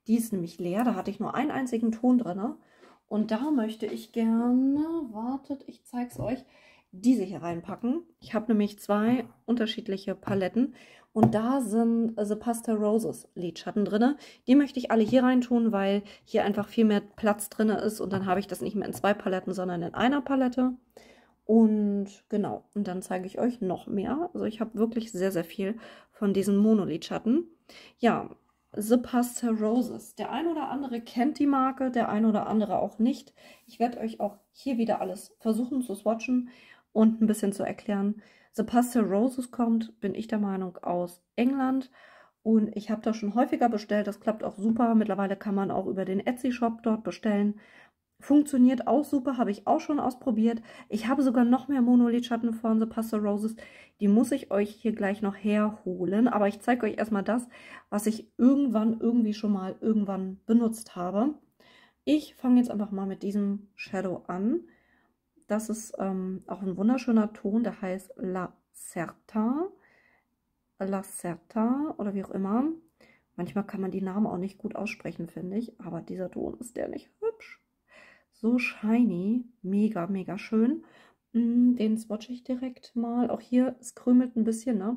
Die ist nämlich leer, da hatte ich nur einen einzigen Ton drin. Und da möchte ich gerne, wartet, ich zeige es euch, diese hier reinpacken. Ich habe nämlich zwei unterschiedliche Paletten und da sind The Pasta Roses Lidschatten drin. Die möchte ich alle hier reintun, weil hier einfach viel mehr Platz drin ist und dann habe ich das nicht mehr in zwei Paletten, sondern in einer Palette. Und genau, und dann zeige ich euch noch mehr. Also ich habe wirklich sehr, sehr viel von diesen Mono-Lidschatten. Ja, The Pasta Roses. Der ein oder andere kennt die Marke, der ein oder andere auch nicht. Ich werde euch auch hier wieder alles versuchen zu swatchen und ein bisschen zu erklären. The Pastel Roses kommt, bin ich der Meinung, aus England. Und ich habe das schon häufiger bestellt. Das klappt auch super. Mittlerweile kann man auch über den Etsy-Shop dort bestellen. Funktioniert auch super, habe ich auch schon ausprobiert. Ich habe sogar noch mehr Monolidschatten von The Pastel Roses. Die muss ich euch hier gleich noch herholen. Aber ich zeige euch erstmal das, was ich irgendwann, irgendwie schon mal irgendwann benutzt habe. Ich fange jetzt einfach mal mit diesem Shadow an. Das ist ähm, auch ein wunderschöner Ton, der heißt La Certa. La Certa oder wie auch immer. Manchmal kann man die Namen auch nicht gut aussprechen, finde ich. Aber dieser Ton ist der nicht hübsch. So shiny. Mega, mega schön. Mm, den swatche ich direkt mal. Auch hier, es krümelt ein bisschen, ne?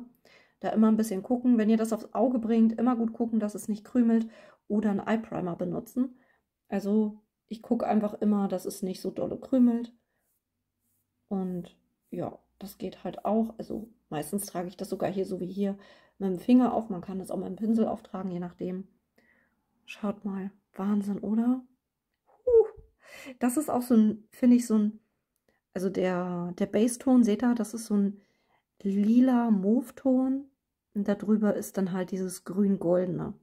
Da immer ein bisschen gucken. Wenn ihr das aufs Auge bringt, immer gut gucken, dass es nicht krümelt. Oder einen Eye Primer benutzen. Also ich gucke einfach immer, dass es nicht so dolle krümelt. Und ja, das geht halt auch. Also meistens trage ich das sogar hier so wie hier mit dem Finger auf. Man kann das auch mit dem Pinsel auftragen, je nachdem. Schaut mal, Wahnsinn, oder? Huh. Das ist auch so ein, finde ich, so ein, also der, der Basston, seht ihr, das ist so ein lila Mauve-Ton. Und darüber ist dann halt dieses grün-goldene.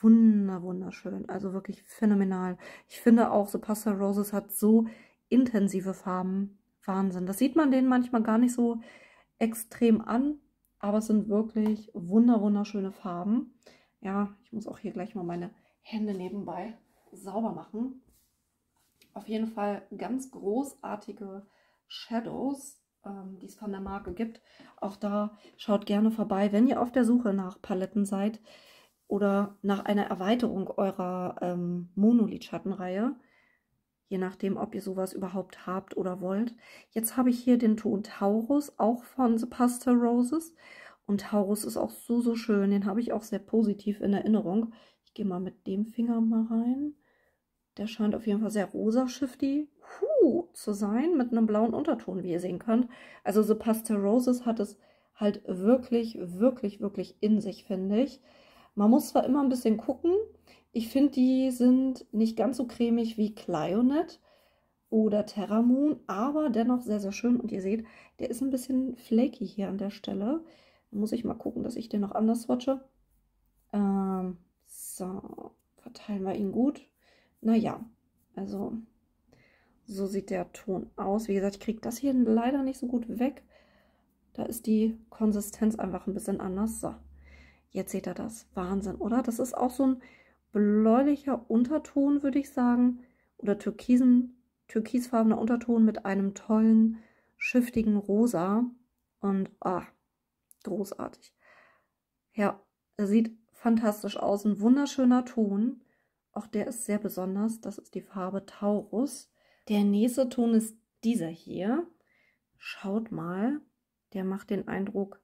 Wunder, wunderschön. Also wirklich phänomenal. Ich finde auch, The Pasta Roses hat so intensive Farben. Wahnsinn. Das sieht man denen manchmal gar nicht so extrem an, aber es sind wirklich wunder wunderschöne Farben. Ja, ich muss auch hier gleich mal meine Hände nebenbei sauber machen. Auf jeden Fall ganz großartige Shadows, ähm, die es von der Marke gibt. Auch da schaut gerne vorbei, wenn ihr auf der Suche nach Paletten seid oder nach einer Erweiterung eurer ähm, Monolid-Schattenreihe je nachdem, ob ihr sowas überhaupt habt oder wollt. Jetzt habe ich hier den Ton Taurus, auch von The Pasta Roses. Und Taurus ist auch so, so schön. Den habe ich auch sehr positiv in Erinnerung. Ich gehe mal mit dem Finger mal rein. Der scheint auf jeden Fall sehr rosa Shifty huh, zu sein, mit einem blauen Unterton, wie ihr sehen könnt. Also The Pasta Roses hat es halt wirklich, wirklich, wirklich in sich, finde ich. Man muss zwar immer ein bisschen gucken, ich finde, die sind nicht ganz so cremig wie Clionet oder Terramoon, aber dennoch sehr, sehr schön. Und ihr seht, der ist ein bisschen flaky hier an der Stelle. Da muss ich mal gucken, dass ich den noch anders swatche. Ähm, so, verteilen wir ihn gut. Naja, also so sieht der Ton aus. Wie gesagt, ich kriege das hier leider nicht so gut weg. Da ist die Konsistenz einfach ein bisschen anders. So, jetzt seht ihr das. Wahnsinn, oder? Das ist auch so ein bläulicher Unterton, würde ich sagen, oder türkisen, türkisfarbener Unterton mit einem tollen, schiftigen Rosa. Und ah, großartig. Ja, er sieht fantastisch aus. Ein wunderschöner Ton. Auch der ist sehr besonders. Das ist die Farbe Taurus. Der nächste Ton ist dieser hier. Schaut mal. Der macht den Eindruck,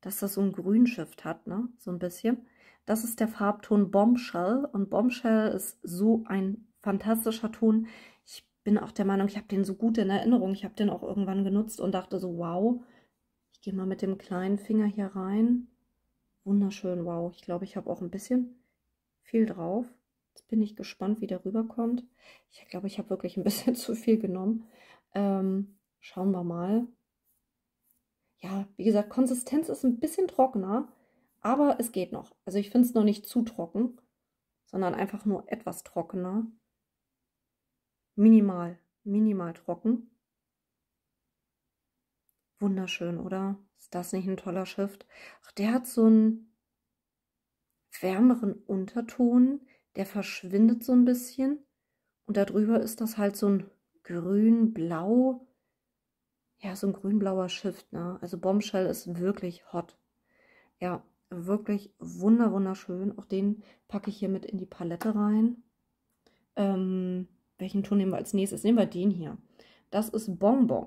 dass das so ein Grünschiff hat, ne? So ein bisschen. Das ist der Farbton Bombshell und Bombshell ist so ein fantastischer Ton. Ich bin auch der Meinung, ich habe den so gut in Erinnerung. Ich habe den auch irgendwann genutzt und dachte so, wow. Ich gehe mal mit dem kleinen Finger hier rein. Wunderschön, wow. Ich glaube, ich habe auch ein bisschen viel drauf. Jetzt bin ich gespannt, wie der rüberkommt. Ich glaube, ich habe wirklich ein bisschen zu viel genommen. Ähm, schauen wir mal. Ja, wie gesagt, Konsistenz ist ein bisschen trockener. Aber es geht noch. Also ich finde es noch nicht zu trocken, sondern einfach nur etwas trockener. Minimal, minimal trocken. Wunderschön, oder? Ist das nicht ein toller Shift? Ach, der hat so einen wärmeren Unterton, der verschwindet so ein bisschen. Und darüber ist das halt so ein grün-blau, ja, so ein grün-blauer Shift. Ne? Also Bombshell ist wirklich hot. Ja, wirklich wunder wunderschön. Auch den packe ich hier mit in die Palette rein. Ähm, welchen Ton nehmen wir als nächstes? Nehmen wir den hier. Das ist Bonbon.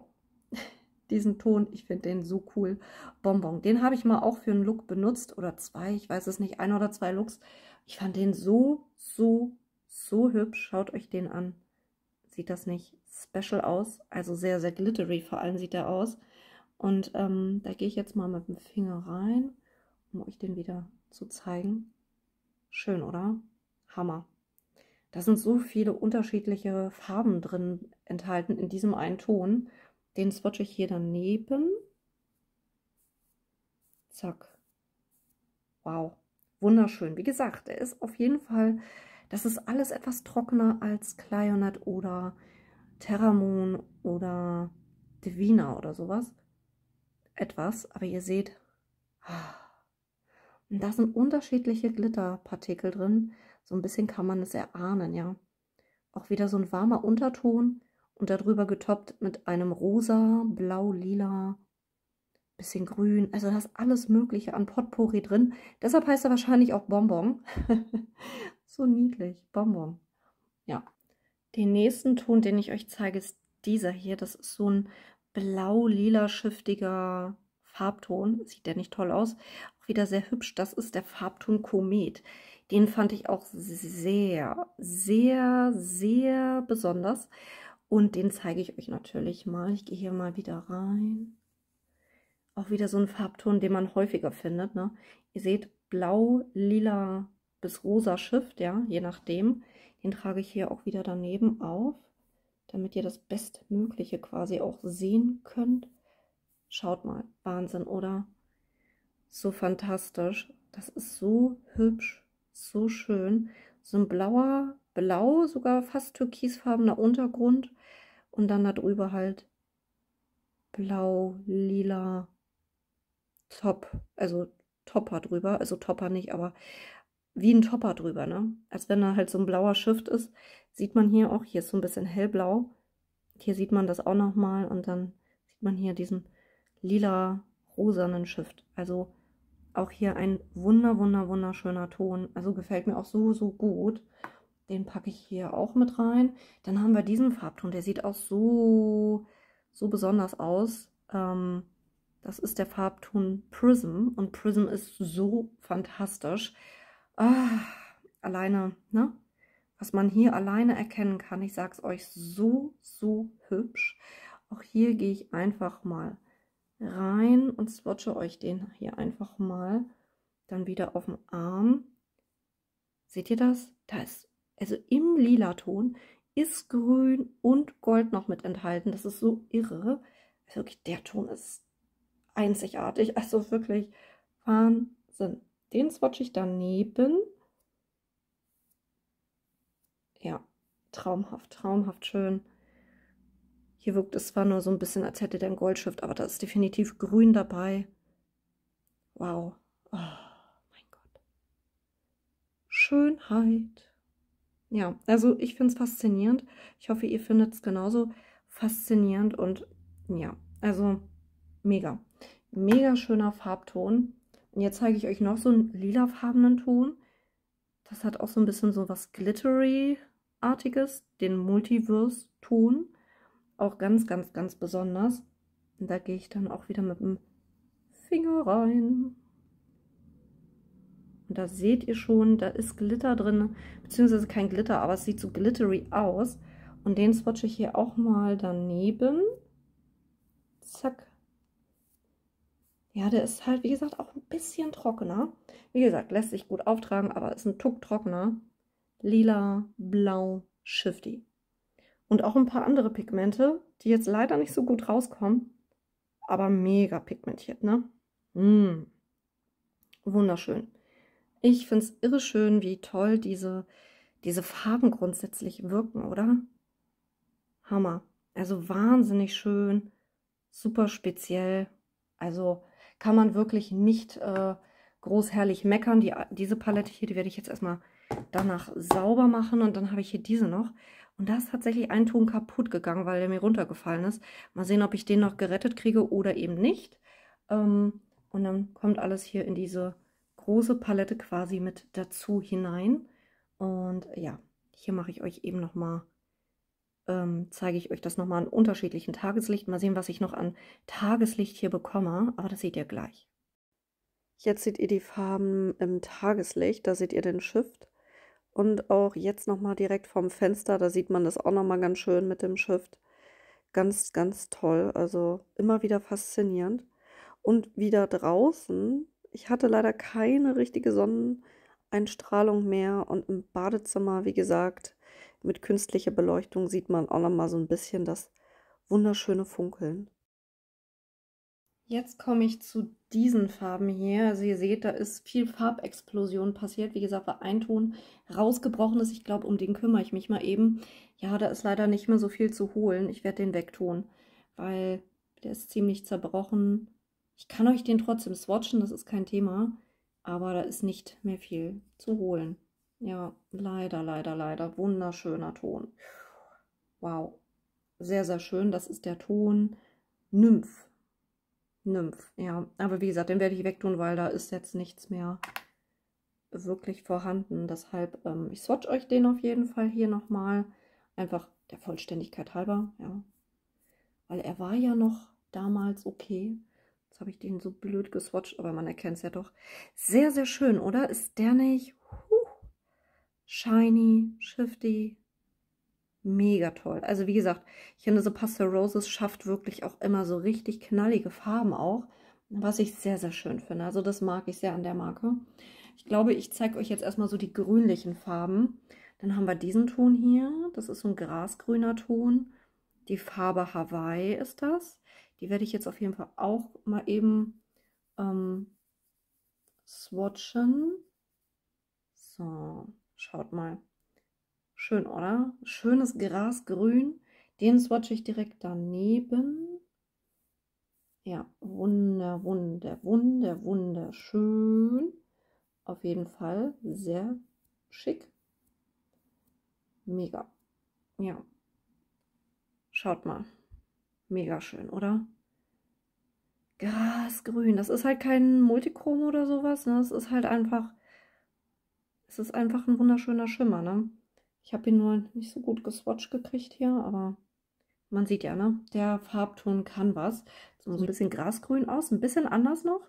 Diesen Ton, ich finde den so cool. Bonbon. Den habe ich mal auch für einen Look benutzt oder zwei, ich weiß es nicht, ein oder zwei Looks. Ich fand den so, so, so hübsch. Schaut euch den an. Sieht das nicht special aus? Also sehr, sehr glittery vor allem sieht er aus. Und ähm, da gehe ich jetzt mal mit dem Finger rein um euch den wieder zu zeigen. Schön, oder? Hammer. Da sind so viele unterschiedliche Farben drin enthalten in diesem einen Ton. Den swatche ich hier daneben. Zack. Wow. Wunderschön. Wie gesagt, er ist auf jeden Fall, das ist alles etwas trockener als Clayonet oder Terramon oder Divina oder sowas. Etwas, aber ihr seht, ah, und da sind unterschiedliche Glitterpartikel drin. So ein bisschen kann man es erahnen, ja. Auch wieder so ein warmer Unterton und darüber getoppt mit einem rosa, blau, lila, bisschen grün. Also da ist alles Mögliche an Potpourri drin. Deshalb heißt er wahrscheinlich auch Bonbon. so niedlich, Bonbon. Ja. Den nächsten Ton, den ich euch zeige, ist dieser hier. Das ist so ein blau-lila-schiftiger Farbton. Sieht der nicht toll aus? wieder sehr hübsch. Das ist der Farbton Komet. Den fand ich auch sehr, sehr, sehr besonders. Und den zeige ich euch natürlich mal. Ich gehe hier mal wieder rein. Auch wieder so ein Farbton, den man häufiger findet. Ne? Ihr seht, blau, lila bis rosa Schiff, ja, je nachdem. Den trage ich hier auch wieder daneben auf, damit ihr das Bestmögliche quasi auch sehen könnt. Schaut mal, Wahnsinn, oder? so fantastisch. Das ist so hübsch, so schön. So ein blauer, blau, sogar fast türkisfarbener Untergrund. Und dann darüber halt blau, lila, top. Also Topper drüber. Also Topper nicht, aber wie ein Topper drüber, ne? Als wenn da halt so ein blauer Shift ist. Sieht man hier auch, hier ist so ein bisschen hellblau. Hier sieht man das auch nochmal und dann sieht man hier diesen lila rosanen Shift. Also auch hier ein wunder, wunder, wunderschöner Ton. Also gefällt mir auch so, so gut. Den packe ich hier auch mit rein. Dann haben wir diesen Farbton. Der sieht auch so, so besonders aus. Ähm, das ist der Farbton Prism. Und Prism ist so fantastisch. Ah, alleine, ne? Was man hier alleine erkennen kann. Ich sage es euch, so, so hübsch. Auch hier gehe ich einfach mal rein und swatche euch den hier einfach mal dann wieder auf dem Arm. Seht ihr das? Da ist also im lila Ton ist grün und gold noch mit enthalten. Das ist so irre. Also wirklich, der Ton ist einzigartig. Also wirklich Wahnsinn. Den swatche ich daneben. Ja, traumhaft, traumhaft schön. Hier wirkt es zwar nur so ein bisschen, als hätte der ein Goldschrift, aber da ist definitiv grün dabei. Wow. Oh, mein Gott. Schönheit. Ja, also ich finde es faszinierend. Ich hoffe, ihr findet es genauso faszinierend und ja, also mega. Mega schöner Farbton. Und jetzt zeige ich euch noch so einen lilafarbenen Ton. Das hat auch so ein bisschen so was Glittery-artiges, den Multiverse-Ton auch ganz, ganz, ganz besonders. Und da gehe ich dann auch wieder mit dem Finger rein. Und da seht ihr schon, da ist Glitter drin, beziehungsweise kein Glitter, aber es sieht so glittery aus. Und den swatche ich hier auch mal daneben. Zack. Ja, der ist halt, wie gesagt, auch ein bisschen trockener. Wie gesagt, lässt sich gut auftragen, aber ist ein Tuck trockener. Lila, blau, shifty und auch ein paar andere Pigmente, die jetzt leider nicht so gut rauskommen, aber mega pigmentiert, ne? Mm. Wunderschön. Ich finde es irre schön, wie toll diese, diese Farben grundsätzlich wirken, oder? Hammer. Also wahnsinnig schön, super speziell. Also kann man wirklich nicht äh, groß herrlich meckern. Die, diese Palette hier, die werde ich jetzt erstmal danach sauber machen und dann habe ich hier diese noch. Und da ist tatsächlich ein Ton kaputt gegangen, weil der mir runtergefallen ist. Mal sehen, ob ich den noch gerettet kriege oder eben nicht. Ähm, und dann kommt alles hier in diese große Palette quasi mit dazu hinein. Und ja, hier mache ich euch eben nochmal, ähm, zeige ich euch das nochmal an unterschiedlichen Tageslicht. Mal sehen, was ich noch an Tageslicht hier bekomme, aber das seht ihr gleich. Jetzt seht ihr die Farben im Tageslicht, da seht ihr den Shift. Und auch jetzt nochmal direkt vom Fenster, da sieht man das auch nochmal ganz schön mit dem Shift. Ganz, ganz toll. Also immer wieder faszinierend. Und wieder draußen, ich hatte leider keine richtige Sonneneinstrahlung mehr. Und im Badezimmer, wie gesagt, mit künstlicher Beleuchtung sieht man auch nochmal so ein bisschen das wunderschöne Funkeln. Jetzt komme ich zu diesen Farben hier. Also ihr seht, da ist viel Farbexplosion passiert. Wie gesagt, war ein Ton rausgebrochen ist. Ich glaube, um den kümmere ich mich mal eben. Ja, da ist leider nicht mehr so viel zu holen. Ich werde den wegtun, weil der ist ziemlich zerbrochen. Ich kann euch den trotzdem swatchen, das ist kein Thema. Aber da ist nicht mehr viel zu holen. Ja, leider, leider, leider. Wunderschöner Ton. Wow. Sehr, sehr schön. Das ist der Ton Nymph. Nymph, ja. Aber wie gesagt, den werde ich wegtun, weil da ist jetzt nichts mehr wirklich vorhanden. Deshalb, ähm, ich swatch euch den auf jeden Fall hier nochmal. Einfach der Vollständigkeit halber, ja. Weil er war ja noch damals okay. Jetzt habe ich den so blöd geswatcht, aber man erkennt es ja doch. Sehr, sehr schön, oder? Ist der nicht? Huh. Shiny, shifty, mega toll. Also wie gesagt, ich finde so Pastel Roses schafft wirklich auch immer so richtig knallige Farben auch, was ich sehr, sehr schön finde. Also das mag ich sehr an der Marke. Ich glaube, ich zeige euch jetzt erstmal so die grünlichen Farben. Dann haben wir diesen Ton hier. Das ist so ein grasgrüner Ton. Die Farbe Hawaii ist das. Die werde ich jetzt auf jeden Fall auch mal eben ähm, swatchen. So, schaut mal. Schön, oder? Schönes Grasgrün. Den swatche ich direkt daneben. Ja, wunder, wunder, wunder, wunderschön. Auf jeden Fall sehr schick. Mega. Ja. Schaut mal. Mega schön, oder? Grasgrün. Das ist halt kein Multichrom oder sowas. Ne? Das ist halt einfach. Es ist einfach ein wunderschöner Schimmer, ne? Ich habe ihn nur nicht so gut geswatcht gekriegt hier, aber man sieht ja, ne? Der Farbton kann was. so ein bisschen grasgrün aus, ein bisschen anders noch.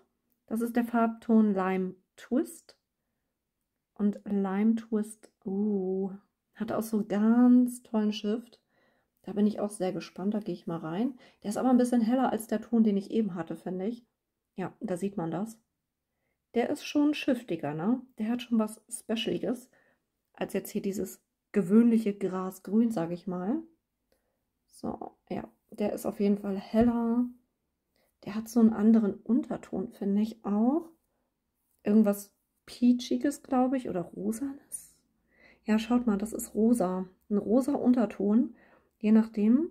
Das ist der Farbton Lime Twist. Und Lime Twist, uh, hat auch so ganz tollen Shift. Da bin ich auch sehr gespannt, da gehe ich mal rein. Der ist aber ein bisschen heller als der Ton, den ich eben hatte, finde ich. Ja, da sieht man das. Der ist schon shiftiger, ne? Der hat schon was Specialiges, als jetzt hier dieses gewöhnliche Grasgrün, sage ich mal. So, ja, der ist auf jeden Fall heller. Der hat so einen anderen Unterton, finde ich auch. Irgendwas Peachiges, glaube ich, oder Rosanes. Ja, schaut mal, das ist rosa. Ein rosa Unterton, je nachdem.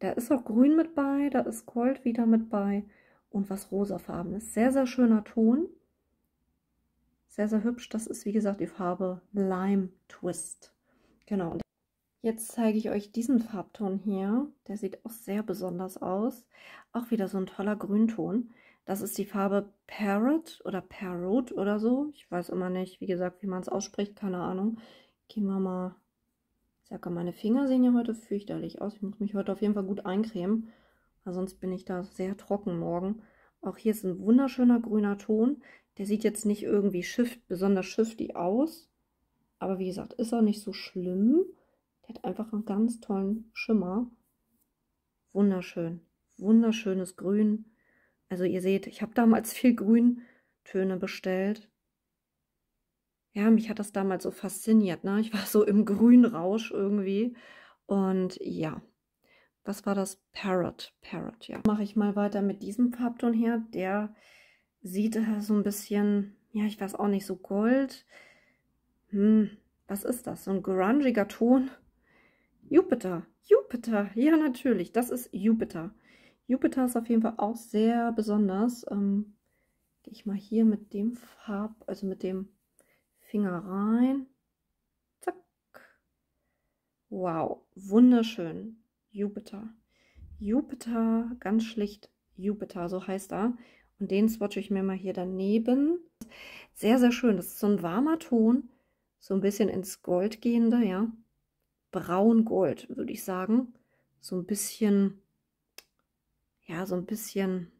Da ist auch grün mit bei, da ist gold wieder mit bei und was rosafarben ist. Sehr, sehr schöner Ton. Sehr, sehr hübsch. Das ist, wie gesagt, die Farbe Lime Twist. Genau. Und jetzt zeige ich euch diesen Farbton hier. Der sieht auch sehr besonders aus. Auch wieder so ein toller Grünton. Das ist die Farbe Parrot oder Parrot oder so. Ich weiß immer nicht, wie gesagt, wie man es ausspricht. Keine Ahnung. Gehen wir mal... Ich sage, meine Finger sehen ja heute fürchterlich aus. Ich muss mich heute auf jeden Fall gut eincremen. Weil sonst bin ich da sehr trocken morgen. Auch hier ist ein wunderschöner grüner Ton. Der sieht jetzt nicht irgendwie schiff, besonders shifty aus. Aber wie gesagt, ist auch nicht so schlimm. Der hat einfach einen ganz tollen Schimmer. Wunderschön. Wunderschönes Grün. Also ihr seht, ich habe damals viel Grüntöne bestellt. Ja, mich hat das damals so fasziniert. Ne? Ich war so im Grünrausch irgendwie. Und ja, was war das? Parrot. Parrot, ja. Mache ich mal weiter mit diesem Farbton hier. Der sieht er so ein bisschen, ja, ich weiß auch nicht, so Gold. Hm, was ist das? So ein grungiger Ton? Jupiter, Jupiter, ja natürlich, das ist Jupiter. Jupiter ist auf jeden Fall auch sehr besonders. Ähm, Gehe ich mal hier mit dem Farb, also mit dem Finger rein. Zack. Wow, wunderschön. Jupiter. Jupiter, ganz schlicht Jupiter, so heißt er. Und den swatche ich mir mal hier daneben. Sehr, sehr schön. Das ist so ein warmer Ton. So ein bisschen ins Gold gehende, ja. Braun-Gold, würde ich sagen. So ein bisschen, ja, so ein bisschen,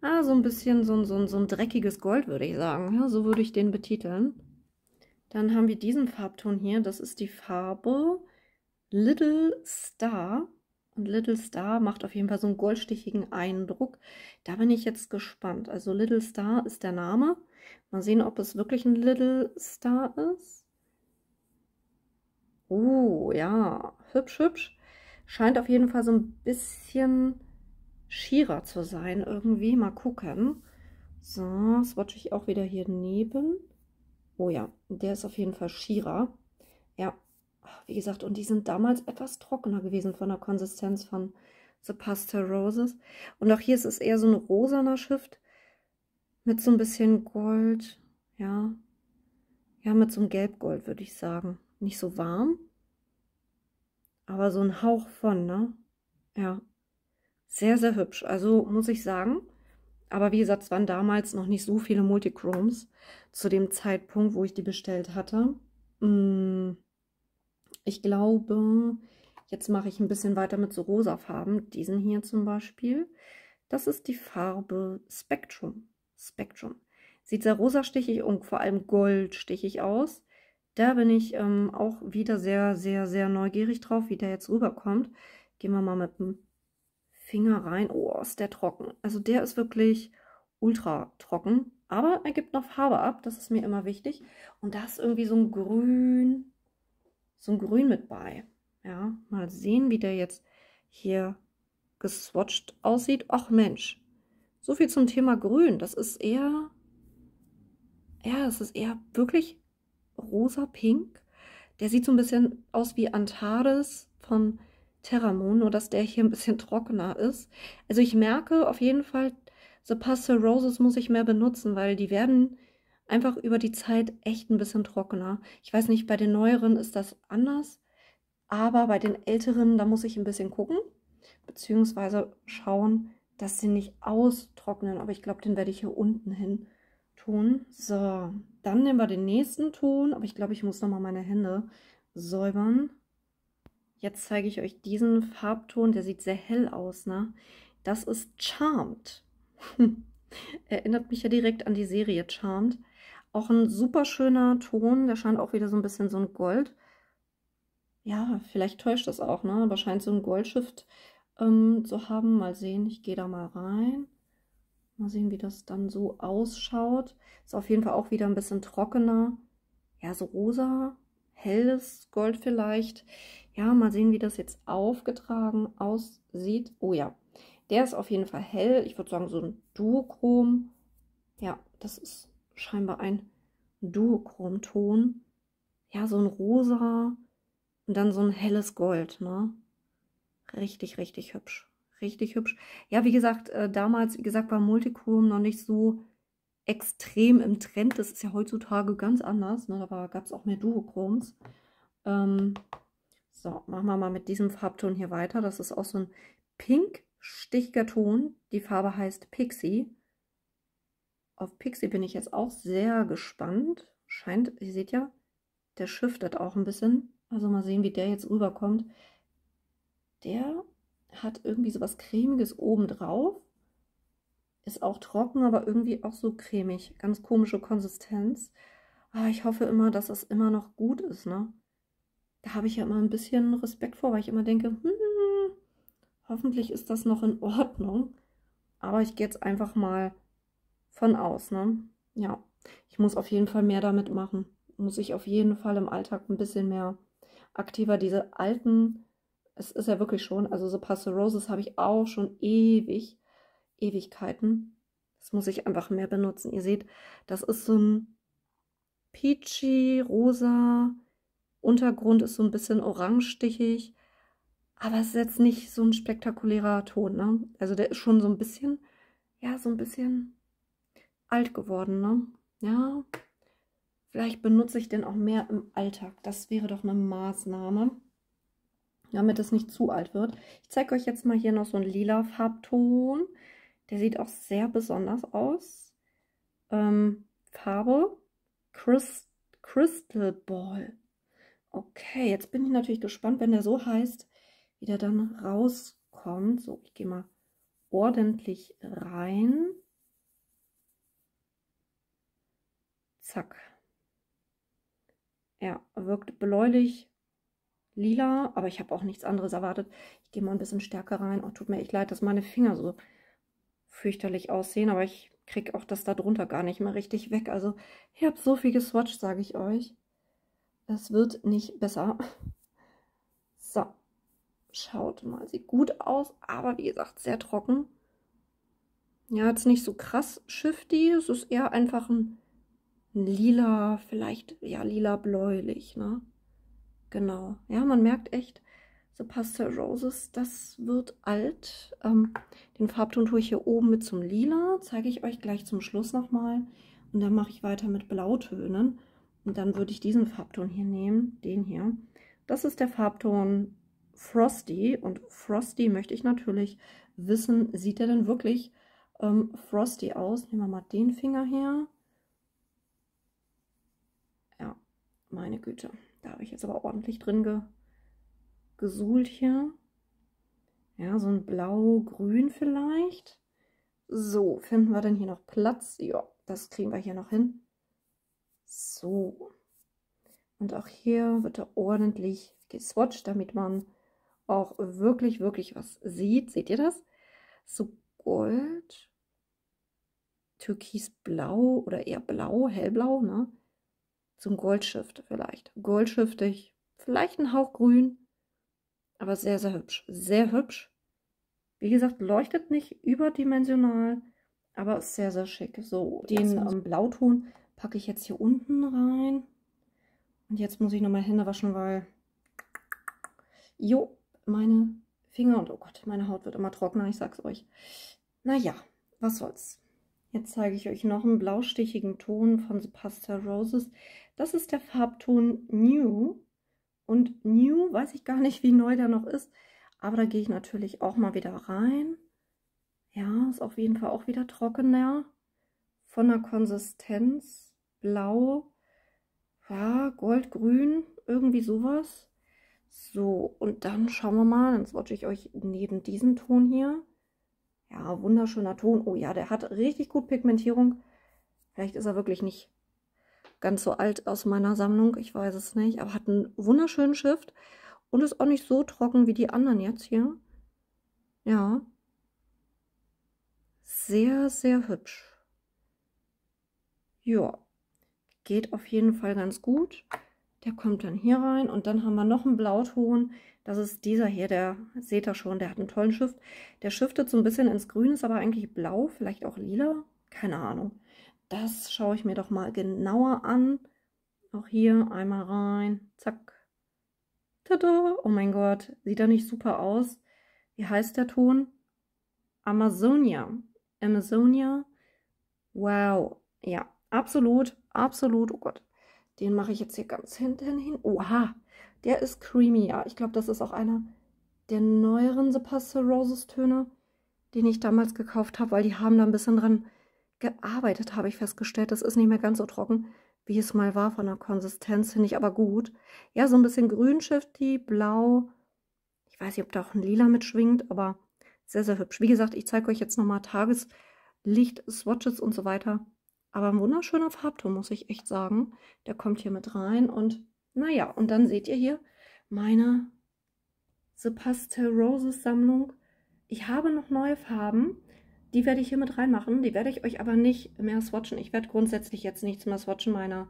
ah, so ein bisschen so, so, so ein dreckiges Gold, würde ich sagen. Ja, so würde ich den betiteln. Dann haben wir diesen Farbton hier. Das ist die Farbe Little Star. Little Star macht auf jeden Fall so einen goldstichigen Eindruck. Da bin ich jetzt gespannt. Also Little Star ist der Name. Mal sehen, ob es wirklich ein Little Star ist. Oh, ja, hübsch, hübsch. Scheint auf jeden Fall so ein bisschen schierer zu sein irgendwie. Mal gucken. So, swatche ich auch wieder hier neben. Oh ja, der ist auf jeden Fall schierer. Ja, wie gesagt, und die sind damals etwas trockener gewesen von der Konsistenz von The Pastel Roses. Und auch hier ist es eher so ein rosaner Stift mit so ein bisschen Gold, ja. Ja, mit so einem Gelbgold würde ich sagen. Nicht so warm, aber so ein Hauch von, ne? Ja. Sehr, sehr hübsch. Also muss ich sagen. Aber wie gesagt, es waren damals noch nicht so viele Multichromes zu dem Zeitpunkt, wo ich die bestellt hatte. Mmh. Ich glaube, jetzt mache ich ein bisschen weiter mit so rosa Farben. Diesen hier zum Beispiel. Das ist die Farbe Spectrum. Spectrum. Sieht sehr rosastichig und vor allem goldstichig aus. Da bin ich ähm, auch wieder sehr, sehr, sehr neugierig drauf, wie der jetzt rüberkommt. Gehen wir mal mit dem Finger rein. Oh, ist der trocken. Also der ist wirklich ultra trocken. Aber er gibt noch Farbe ab, das ist mir immer wichtig. Und da ist irgendwie so ein Grün, so ein Grün mit bei. Ja, mal sehen, wie der jetzt hier geswatcht aussieht. Och Mensch, so viel zum Thema Grün. Das ist eher, ja, das ist eher wirklich rosa-pink. Der sieht so ein bisschen aus wie Antares von Terramon, nur dass der hier ein bisschen trockener ist. Also ich merke auf jeden Fall, The Pastel Roses muss ich mehr benutzen, weil die werden einfach über die Zeit echt ein bisschen trockener. Ich weiß nicht, bei den neueren ist das anders, aber bei den älteren, da muss ich ein bisschen gucken, beziehungsweise schauen, dass sie nicht austrocknen. Aber ich glaube, den werde ich hier unten hin tun. So, dann nehmen wir den nächsten Ton, aber ich glaube, ich muss nochmal meine Hände säubern. Jetzt zeige ich euch diesen Farbton, der sieht sehr hell aus, ne? Das ist Charmed. Erinnert mich ja direkt an die Serie Charmed. Auch ein super schöner Ton, der scheint auch wieder so ein bisschen so ein Gold. Ja, vielleicht täuscht das auch, ne? Aber scheint so ein Goldschift ähm, zu haben. Mal sehen, ich gehe da mal rein. Mal sehen, wie das dann so ausschaut. Ist auf jeden Fall auch wieder ein bisschen trockener. Ja, so rosa, helles Gold vielleicht. Ja, mal sehen, wie das jetzt aufgetragen aussieht. Oh ja, der ist auf jeden Fall hell. Ich würde sagen, so ein Duochrom. Ja, das ist scheinbar ein Duochromton. Ja, so ein rosa und dann so ein helles Gold, ne? Richtig, richtig hübsch. Richtig hübsch. Ja, wie gesagt, äh, damals, wie gesagt, war Multichrom noch nicht so extrem im Trend. Das ist ja heutzutage ganz anders. Ne? Da gab es auch mehr Duochroms. Ähm, so, machen wir mal mit diesem Farbton hier weiter. Das ist auch so ein pink-stichiger Ton. Die Farbe heißt Pixie. Auf Pixie bin ich jetzt auch sehr gespannt. Scheint, ihr seht ja, der shiftet auch ein bisschen. Also mal sehen, wie der jetzt rüberkommt. Der hat irgendwie so was Cremiges obendrauf. Ist auch trocken, aber irgendwie auch so cremig. Ganz komische Konsistenz. Aber ah, ich hoffe immer, dass das immer noch gut ist. Ne? Da habe ich ja immer ein bisschen Respekt vor, weil ich immer denke, hm, hoffentlich ist das noch in Ordnung. Aber ich gehe jetzt einfach mal von aus, ne? Ja, ich muss auf jeden Fall mehr damit machen. Muss ich auf jeden Fall im Alltag ein bisschen mehr aktiver diese alten, es ist ja wirklich schon, also so Passe Roses habe ich auch schon ewig, Ewigkeiten. Das muss ich einfach mehr benutzen. Ihr seht, das ist so ein peachy, rosa, Untergrund ist so ein bisschen orangestichig, aber es ist jetzt nicht so ein spektakulärer Ton. Ne? Also der ist schon so ein bisschen, ja, so ein bisschen alt geworden, ne? Ja. Vielleicht benutze ich den auch mehr im Alltag. Das wäre doch eine Maßnahme, damit es nicht zu alt wird. Ich zeige euch jetzt mal hier noch so einen lila Farbton. Der sieht auch sehr besonders aus. Ähm, Farbe Christ Crystal Ball. Okay, jetzt bin ich natürlich gespannt, wenn der so heißt, wie der dann rauskommt. So, ich gehe mal ordentlich rein. Zack. Ja, wirkt bläulich, lila, aber ich habe auch nichts anderes erwartet. Ich gehe mal ein bisschen stärker rein. Oh, tut mir echt leid, dass meine Finger so fürchterlich aussehen, aber ich kriege auch das da drunter gar nicht mehr richtig weg. Also ich habe so viel geswatcht, sage ich euch. Es wird nicht besser. So, schaut mal, sieht gut aus, aber wie gesagt, sehr trocken. Ja, jetzt nicht so krass shifty, es ist eher einfach ein lila, vielleicht, ja, lila-bläulich, ne? Genau. Ja, man merkt echt, The Pastel Roses, das wird alt. Ähm, den Farbton tue ich hier oben mit zum Lila, zeige ich euch gleich zum Schluss nochmal. Und dann mache ich weiter mit Blautönen. Und dann würde ich diesen Farbton hier nehmen, den hier. Das ist der Farbton Frosty. Und Frosty möchte ich natürlich wissen, sieht er denn wirklich ähm, Frosty aus? Nehmen wir mal den Finger her. Meine Güte, da habe ich jetzt aber ordentlich drin ge gesuhlt hier. Ja, so ein blau-grün vielleicht. So, finden wir denn hier noch Platz? Ja, das kriegen wir hier noch hin. So. Und auch hier wird er ordentlich geswatcht, damit man auch wirklich, wirklich was sieht. Seht ihr das? So Gold, Türkisblau oder eher Blau, Hellblau, ne? zum Goldschift vielleicht. Goldschiftig, vielleicht ein Hauch grün, aber sehr, sehr hübsch. Sehr hübsch. Wie gesagt, leuchtet nicht überdimensional, aber ist sehr, sehr schick. So, den ähm, Blauton packe ich jetzt hier unten rein. Und jetzt muss ich nochmal Hände waschen, weil... Jo, meine Finger und oh Gott, meine Haut wird immer trockener, ich sag's euch. Naja, was soll's. Jetzt zeige ich euch noch einen blaustichigen Ton von The Pasta Roses. Das ist der Farbton New. Und New weiß ich gar nicht, wie neu der noch ist. Aber da gehe ich natürlich auch mal wieder rein. Ja, ist auf jeden Fall auch wieder trockener. Von der Konsistenz. Blau. Ja, goldgrün. Irgendwie sowas. So, und dann schauen wir mal. Dann swatche ich euch neben diesem Ton hier ja, wunderschöner Ton. Oh ja, der hat richtig gut Pigmentierung. Vielleicht ist er wirklich nicht ganz so alt aus meiner Sammlung. Ich weiß es nicht. Aber hat einen wunderschönen Shift. Und ist auch nicht so trocken wie die anderen jetzt hier. Ja. Sehr, sehr hübsch. Ja. Geht auf jeden Fall ganz gut. Der kommt dann hier rein und dann haben wir noch einen Blauton. Das ist dieser hier, der seht ihr schon, der hat einen tollen Shift. Der shiftet so ein bisschen ins Grün, ist aber eigentlich blau, vielleicht auch lila, keine Ahnung. Das schaue ich mir doch mal genauer an. Auch hier einmal rein, zack. Tada, oh mein Gott, sieht er nicht super aus? Wie heißt der Ton? Amazonia. Amazonia. Wow, ja, absolut, absolut, oh Gott, den mache ich jetzt hier ganz hinten hin. Oha, der ist creamier. Ich glaube, das ist auch einer der neueren The Pasta Roses Töne, den ich damals gekauft habe, weil die haben da ein bisschen dran gearbeitet, habe ich festgestellt. Das ist nicht mehr ganz so trocken, wie es mal war von der Konsistenz, finde ich aber gut. Ja, so ein bisschen grün Shifty, blau. Ich weiß nicht, ob da auch ein lila mitschwingt, aber sehr, sehr hübsch. Wie gesagt, ich zeige euch jetzt nochmal Tageslicht, Swatches und so weiter. Aber ein wunderschöner Farbton, muss ich echt sagen. Der kommt hier mit rein und naja, und dann seht ihr hier meine The Pastel Roses Sammlung. Ich habe noch neue Farben. Die werde ich hier mit reinmachen. Die werde ich euch aber nicht mehr swatchen. Ich werde grundsätzlich jetzt nichts mehr swatchen. Meine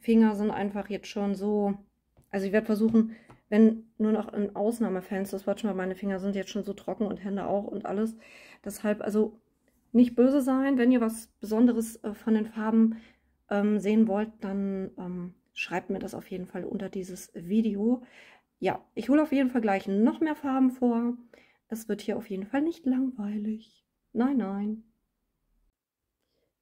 Finger sind einfach jetzt schon so... Also ich werde versuchen, wenn nur noch in Ausnahmefans zu swatchen, weil meine Finger sind jetzt schon so trocken und Hände auch und alles. Deshalb, also nicht böse sein, wenn ihr was Besonderes äh, von den Farben ähm, sehen wollt, dann ähm, schreibt mir das auf jeden Fall unter dieses Video. Ja, ich hole auf jeden Fall gleich noch mehr Farben vor. Es wird hier auf jeden Fall nicht langweilig. Nein, nein.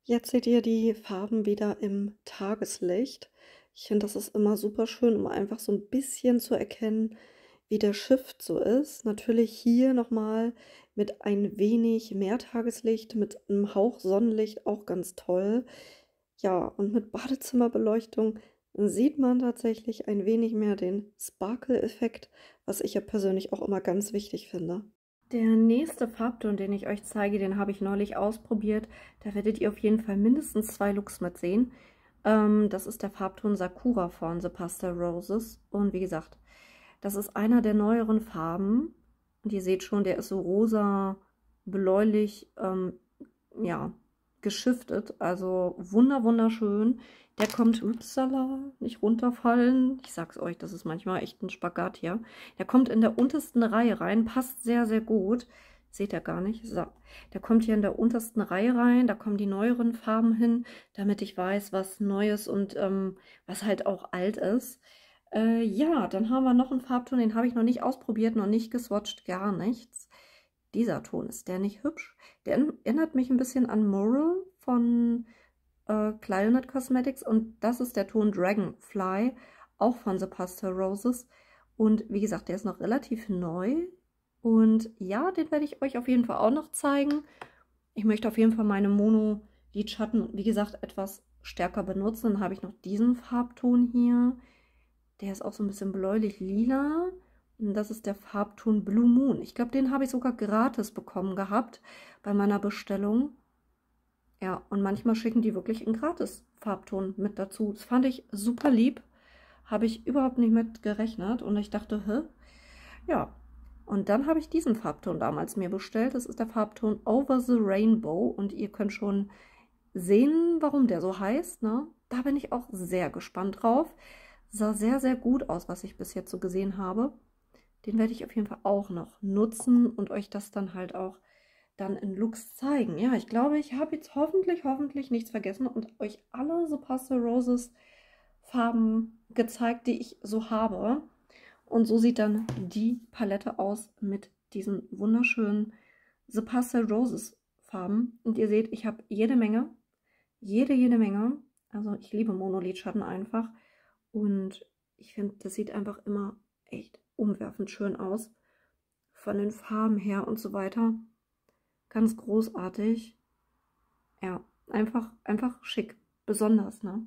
Jetzt seht ihr die Farben wieder im Tageslicht. Ich finde, das ist immer super schön, um einfach so ein bisschen zu erkennen, wie der Shift so ist. Natürlich hier nochmal mit ein wenig mehr Tageslicht, mit einem Hauch Sonnenlicht auch ganz toll. Ja, und mit Badezimmerbeleuchtung sieht man tatsächlich ein wenig mehr den Sparkle-Effekt, was ich ja persönlich auch immer ganz wichtig finde. Der nächste Farbton, den ich euch zeige, den habe ich neulich ausprobiert. Da werdet ihr auf jeden Fall mindestens zwei Looks mit sehen. Ähm, das ist der Farbton Sakura von The Pasta Roses. Und wie gesagt, das ist einer der neueren Farben. Und ihr seht schon, der ist so rosa, bläulich, ähm, ja, geschiftet. Also wunder, wunderschön. Der kommt, upsala, nicht runterfallen. Ich sag's euch, das ist manchmal echt ein Spagat hier. Der kommt in der untersten Reihe rein, passt sehr, sehr gut. Seht ihr gar nicht. So, der kommt hier in der untersten Reihe rein. Da kommen die neueren Farben hin, damit ich weiß, was Neues und ähm, was halt auch alt ist. Äh, ja, dann haben wir noch einen Farbton, den habe ich noch nicht ausprobiert, noch nicht geswatcht, gar nichts. Dieser Ton, ist der nicht hübsch? Der erinnert mich ein bisschen an Moral von äh, Clarinet Cosmetics und das ist der Ton Dragonfly, auch von The Pastel Roses. Und wie gesagt, der ist noch relativ neu. Und ja, den werde ich euch auf jeden Fall auch noch zeigen. Ich möchte auf jeden Fall meine Mono-Lidschatten, wie gesagt, etwas stärker benutzen. Dann habe ich noch diesen Farbton hier. Der ist auch so ein bisschen bläulich-lila. Und das ist der Farbton Blue Moon. Ich glaube, den habe ich sogar gratis bekommen gehabt bei meiner Bestellung. Ja, und manchmal schicken die wirklich einen gratis Farbton mit dazu. Das fand ich super lieb. Habe ich überhaupt nicht mit gerechnet. Und ich dachte, hä? Ja. Und dann habe ich diesen Farbton damals mir bestellt. Das ist der Farbton Over the Rainbow. Und ihr könnt schon sehen, warum der so heißt. Ne? Da bin ich auch sehr gespannt drauf. Sah sehr, sehr gut aus, was ich bis jetzt so gesehen habe. Den werde ich auf jeden Fall auch noch nutzen und euch das dann halt auch dann in Looks zeigen. Ja, ich glaube, ich habe jetzt hoffentlich, hoffentlich nichts vergessen und euch alle so Paste Roses Farben gezeigt, die ich so habe. Und so sieht dann die Palette aus mit diesen wunderschönen The Pastel Roses Farben. Und ihr seht, ich habe jede Menge, jede, jede Menge. Also ich liebe Monolidschatten einfach. Und ich finde, das sieht einfach immer echt umwerfend schön aus. Von den Farben her und so weiter. Ganz großartig. Ja, einfach, einfach schick. Besonders, ne?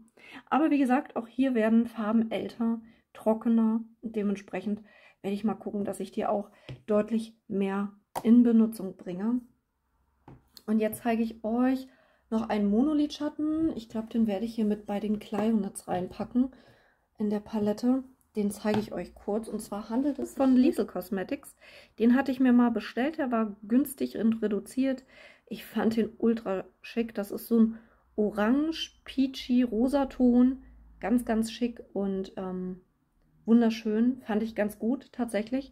Aber wie gesagt, auch hier werden Farben älter, trockener. Und dementsprechend werde ich mal gucken, dass ich die auch deutlich mehr in Benutzung bringe. Und jetzt zeige ich euch noch einen Monolidschatten. Ich glaube, den werde ich hier mit bei den Kleionets reinpacken in der Palette. Den zeige ich euch kurz. Und zwar handelt es von Liesel Cosmetics. Den hatte ich mir mal bestellt. Der war günstig und reduziert. Ich fand den ultra schick. Das ist so ein orange, peachy, rosa Ton. Ganz, ganz schick und ähm, wunderschön. Fand ich ganz gut tatsächlich.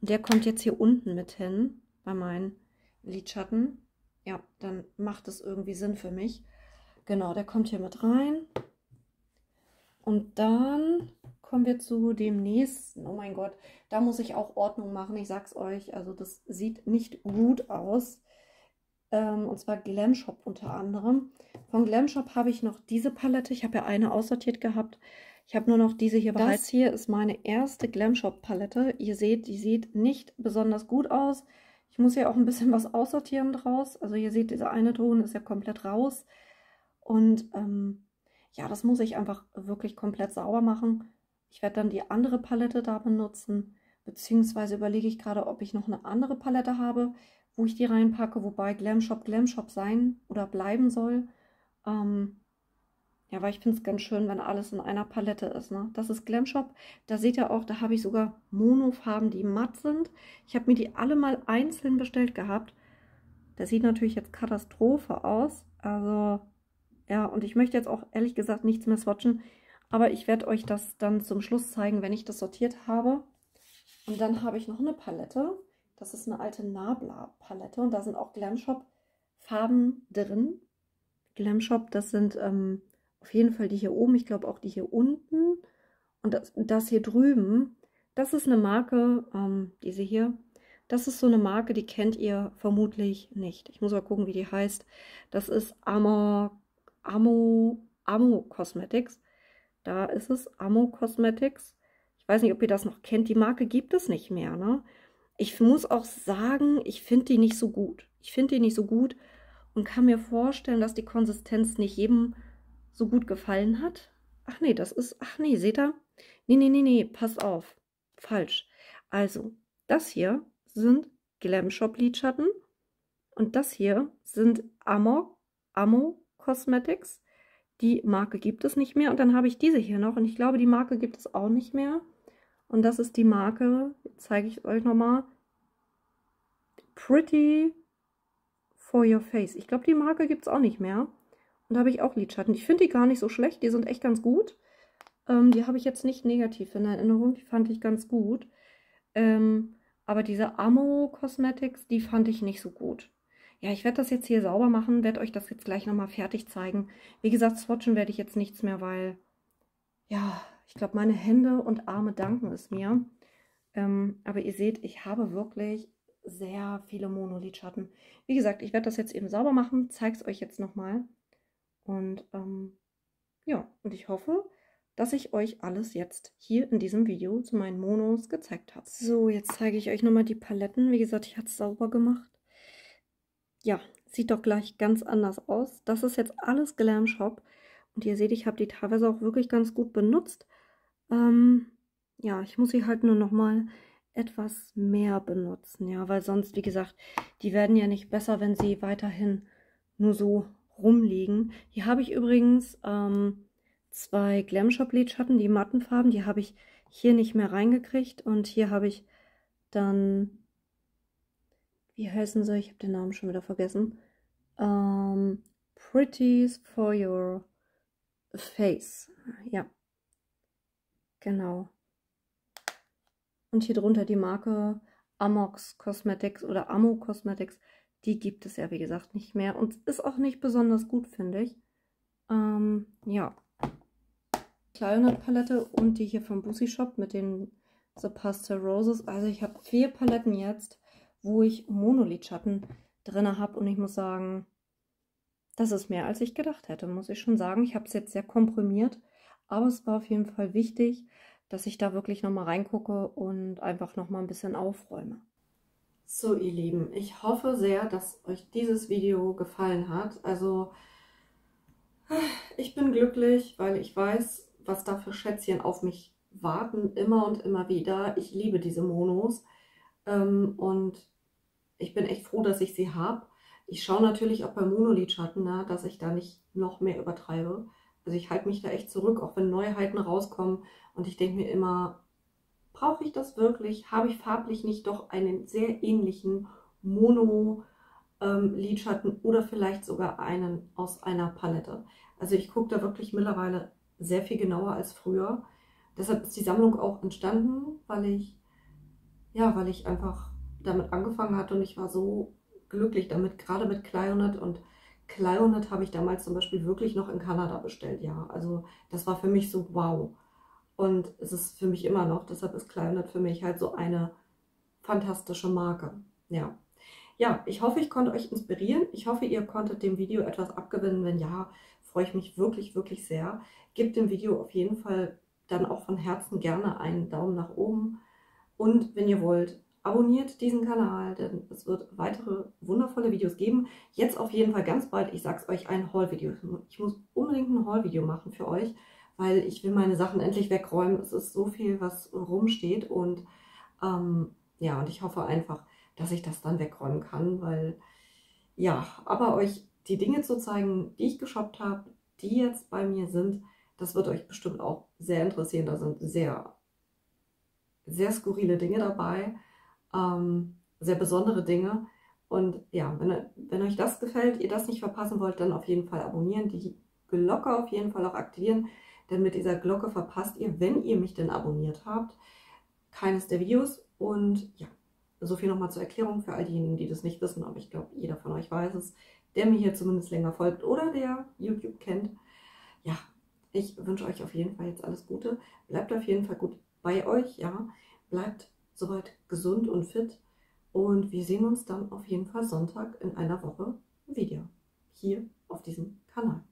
Der kommt jetzt hier unten mit hin bei meinen Lidschatten. Ja, dann macht es irgendwie Sinn für mich. Genau, der kommt hier mit rein. Und dann kommen wir zu dem nächsten. Oh mein Gott, da muss ich auch Ordnung machen. Ich sag's euch, also das sieht nicht gut aus. Ähm, und zwar Glam Shop unter anderem. Von Glam Shop habe ich noch diese Palette. Ich habe ja eine aussortiert gehabt. Ich habe nur noch diese hier behalten. Das hier ist meine erste Glam Shop Palette. Ihr seht, die sieht nicht besonders gut aus. Ich muss ja auch ein bisschen was aussortieren draus. Also ihr seht, dieser eine Ton ist ja komplett raus. Und ähm, ja, das muss ich einfach wirklich komplett sauber machen. Ich werde dann die andere Palette da benutzen, beziehungsweise überlege ich gerade, ob ich noch eine andere Palette habe, wo ich die reinpacke, wobei Glam Shop Glam Shop sein oder bleiben soll. Ähm, ja, weil ich finde es ganz schön, wenn alles in einer Palette ist. Ne? Das ist Glam Shop. Da seht ihr auch, da habe ich sogar Monofarben, die matt sind. Ich habe mir die alle mal einzeln bestellt gehabt. Das sieht natürlich jetzt Katastrophe aus. Also ja, und ich möchte jetzt auch ehrlich gesagt nichts mehr swatchen, aber ich werde euch das dann zum Schluss zeigen, wenn ich das sortiert habe. Und dann habe ich noch eine Palette. Das ist eine alte Nabla-Palette und da sind auch Glamshop-Farben drin. Glamshop, das sind ähm, auf jeden Fall die hier oben, ich glaube auch die hier unten. Und das, das hier drüben, das ist eine Marke, ähm, diese hier, das ist so eine Marke, die kennt ihr vermutlich nicht. Ich muss mal gucken, wie die heißt. Das ist Amok. Amo, Amo Cosmetics. Da ist es, Amo Cosmetics. Ich weiß nicht, ob ihr das noch kennt. Die Marke gibt es nicht mehr. Ne? Ich muss auch sagen, ich finde die nicht so gut. Ich finde die nicht so gut und kann mir vorstellen, dass die Konsistenz nicht jedem so gut gefallen hat. Ach nee, das ist, ach nee, seht ihr? Nee, nee, nee, nee, passt auf. Falsch. Also, das hier sind Glam Shop Lidschatten und das hier sind Amo, Amo Cosmetics. Die Marke gibt es nicht mehr. Und dann habe ich diese hier noch. Und ich glaube, die Marke gibt es auch nicht mehr. Und das ist die Marke, zeige ich euch nochmal, Pretty for Your Face. Ich glaube, die Marke gibt es auch nicht mehr. Und da habe ich auch Lidschatten. Ich finde die gar nicht so schlecht. Die sind echt ganz gut. Ähm, die habe ich jetzt nicht negativ in Erinnerung. Die fand ich ganz gut. Ähm, aber diese Amo Cosmetics, die fand ich nicht so gut. Ja, ich werde das jetzt hier sauber machen, werde euch das jetzt gleich nochmal fertig zeigen. Wie gesagt, swatchen werde ich jetzt nichts mehr, weil, ja, ich glaube, meine Hände und Arme danken es mir. Ähm, aber ihr seht, ich habe wirklich sehr viele Monolidschatten. Wie gesagt, ich werde das jetzt eben sauber machen, zeige es euch jetzt nochmal. Und ähm, ja, und ich hoffe, dass ich euch alles jetzt hier in diesem Video zu meinen Monos gezeigt habe. So, jetzt zeige ich euch nochmal die Paletten. Wie gesagt, ich hatte es sauber gemacht ja, sieht doch gleich ganz anders aus. Das ist jetzt alles Glam Shop. Und ihr seht, ich habe die teilweise auch wirklich ganz gut benutzt. Ähm, ja, ich muss sie halt nur nochmal etwas mehr benutzen. Ja, weil sonst, wie gesagt, die werden ja nicht besser, wenn sie weiterhin nur so rumliegen. Hier habe ich übrigens ähm, zwei Glam Shop Lidschatten, die mattenfarben. Die habe ich hier nicht mehr reingekriegt. Und hier habe ich dann wie heißen sie? Ich habe den Namen schon wieder vergessen. Um, ähm, Pretties for your face. Ja. Genau. Und hier drunter die Marke Amox Cosmetics oder Amo Cosmetics. Die gibt es ja, wie gesagt, nicht mehr. Und ist auch nicht besonders gut, finde ich. Ähm, ja. Kleine Palette und die hier vom Boosie Shop mit den The Pastel Roses. Also ich habe vier Paletten jetzt wo ich Monolidschatten drin habe. Und ich muss sagen, das ist mehr, als ich gedacht hätte, muss ich schon sagen. Ich habe es jetzt sehr komprimiert, aber es war auf jeden Fall wichtig, dass ich da wirklich nochmal reingucke und einfach nochmal ein bisschen aufräume. So ihr Lieben, ich hoffe sehr, dass euch dieses Video gefallen hat. Also ich bin glücklich, weil ich weiß, was da für Schätzchen auf mich warten, immer und immer wieder. Ich liebe diese Monos ähm, und ich bin echt froh, dass ich sie habe. Ich schaue natürlich auch beim Monolidschatten, na, dass ich da nicht noch mehr übertreibe. Also ich halte mich da echt zurück, auch wenn Neuheiten rauskommen. Und ich denke mir immer, brauche ich das wirklich? Habe ich farblich nicht doch einen sehr ähnlichen Mono-Lidschatten ähm, oder vielleicht sogar einen aus einer Palette? Also ich gucke da wirklich mittlerweile sehr viel genauer als früher. Deshalb ist die Sammlung auch entstanden, weil ich, ja, weil ich einfach damit angefangen hat und ich war so glücklich damit, gerade mit Clionet und Clionet habe ich damals zum Beispiel wirklich noch in Kanada bestellt, ja. Also das war für mich so wow. Und es ist für mich immer noch, deshalb ist Clionet für mich halt so eine fantastische Marke, ja. Ja, ich hoffe, ich konnte euch inspirieren. Ich hoffe, ihr konntet dem Video etwas abgewinnen. Wenn ja, freue ich mich wirklich, wirklich sehr. Gebt dem Video auf jeden Fall dann auch von Herzen gerne einen Daumen nach oben. Und wenn ihr wollt, abonniert diesen Kanal, denn es wird weitere wundervolle Videos geben. Jetzt auf jeden Fall ganz bald, ich sag's euch, ein Haul-Video. Ich muss unbedingt ein Haul-Video machen für euch, weil ich will meine Sachen endlich wegräumen. Es ist so viel, was rumsteht und ähm, ja, und ich hoffe einfach, dass ich das dann wegräumen kann, weil ja, aber euch die Dinge zu zeigen, die ich geshoppt habe, die jetzt bei mir sind, das wird euch bestimmt auch sehr interessieren. Da sind sehr, sehr skurrile Dinge dabei ähm, sehr besondere Dinge. Und ja, wenn, wenn euch das gefällt, ihr das nicht verpassen wollt, dann auf jeden Fall abonnieren, die Glocke auf jeden Fall auch aktivieren, denn mit dieser Glocke verpasst ihr, wenn ihr mich denn abonniert habt, keines der Videos. Und ja, so viel nochmal zur Erklärung für all diejenigen, die das nicht wissen, aber ich glaube, jeder von euch weiß es, der mir hier zumindest länger folgt oder der YouTube kennt. Ja, ich wünsche euch auf jeden Fall jetzt alles Gute. Bleibt auf jeden Fall gut bei euch, ja. Bleibt soweit gesund und fit. Und wir sehen uns dann auf jeden Fall Sonntag in einer Woche wieder hier auf diesem Kanal.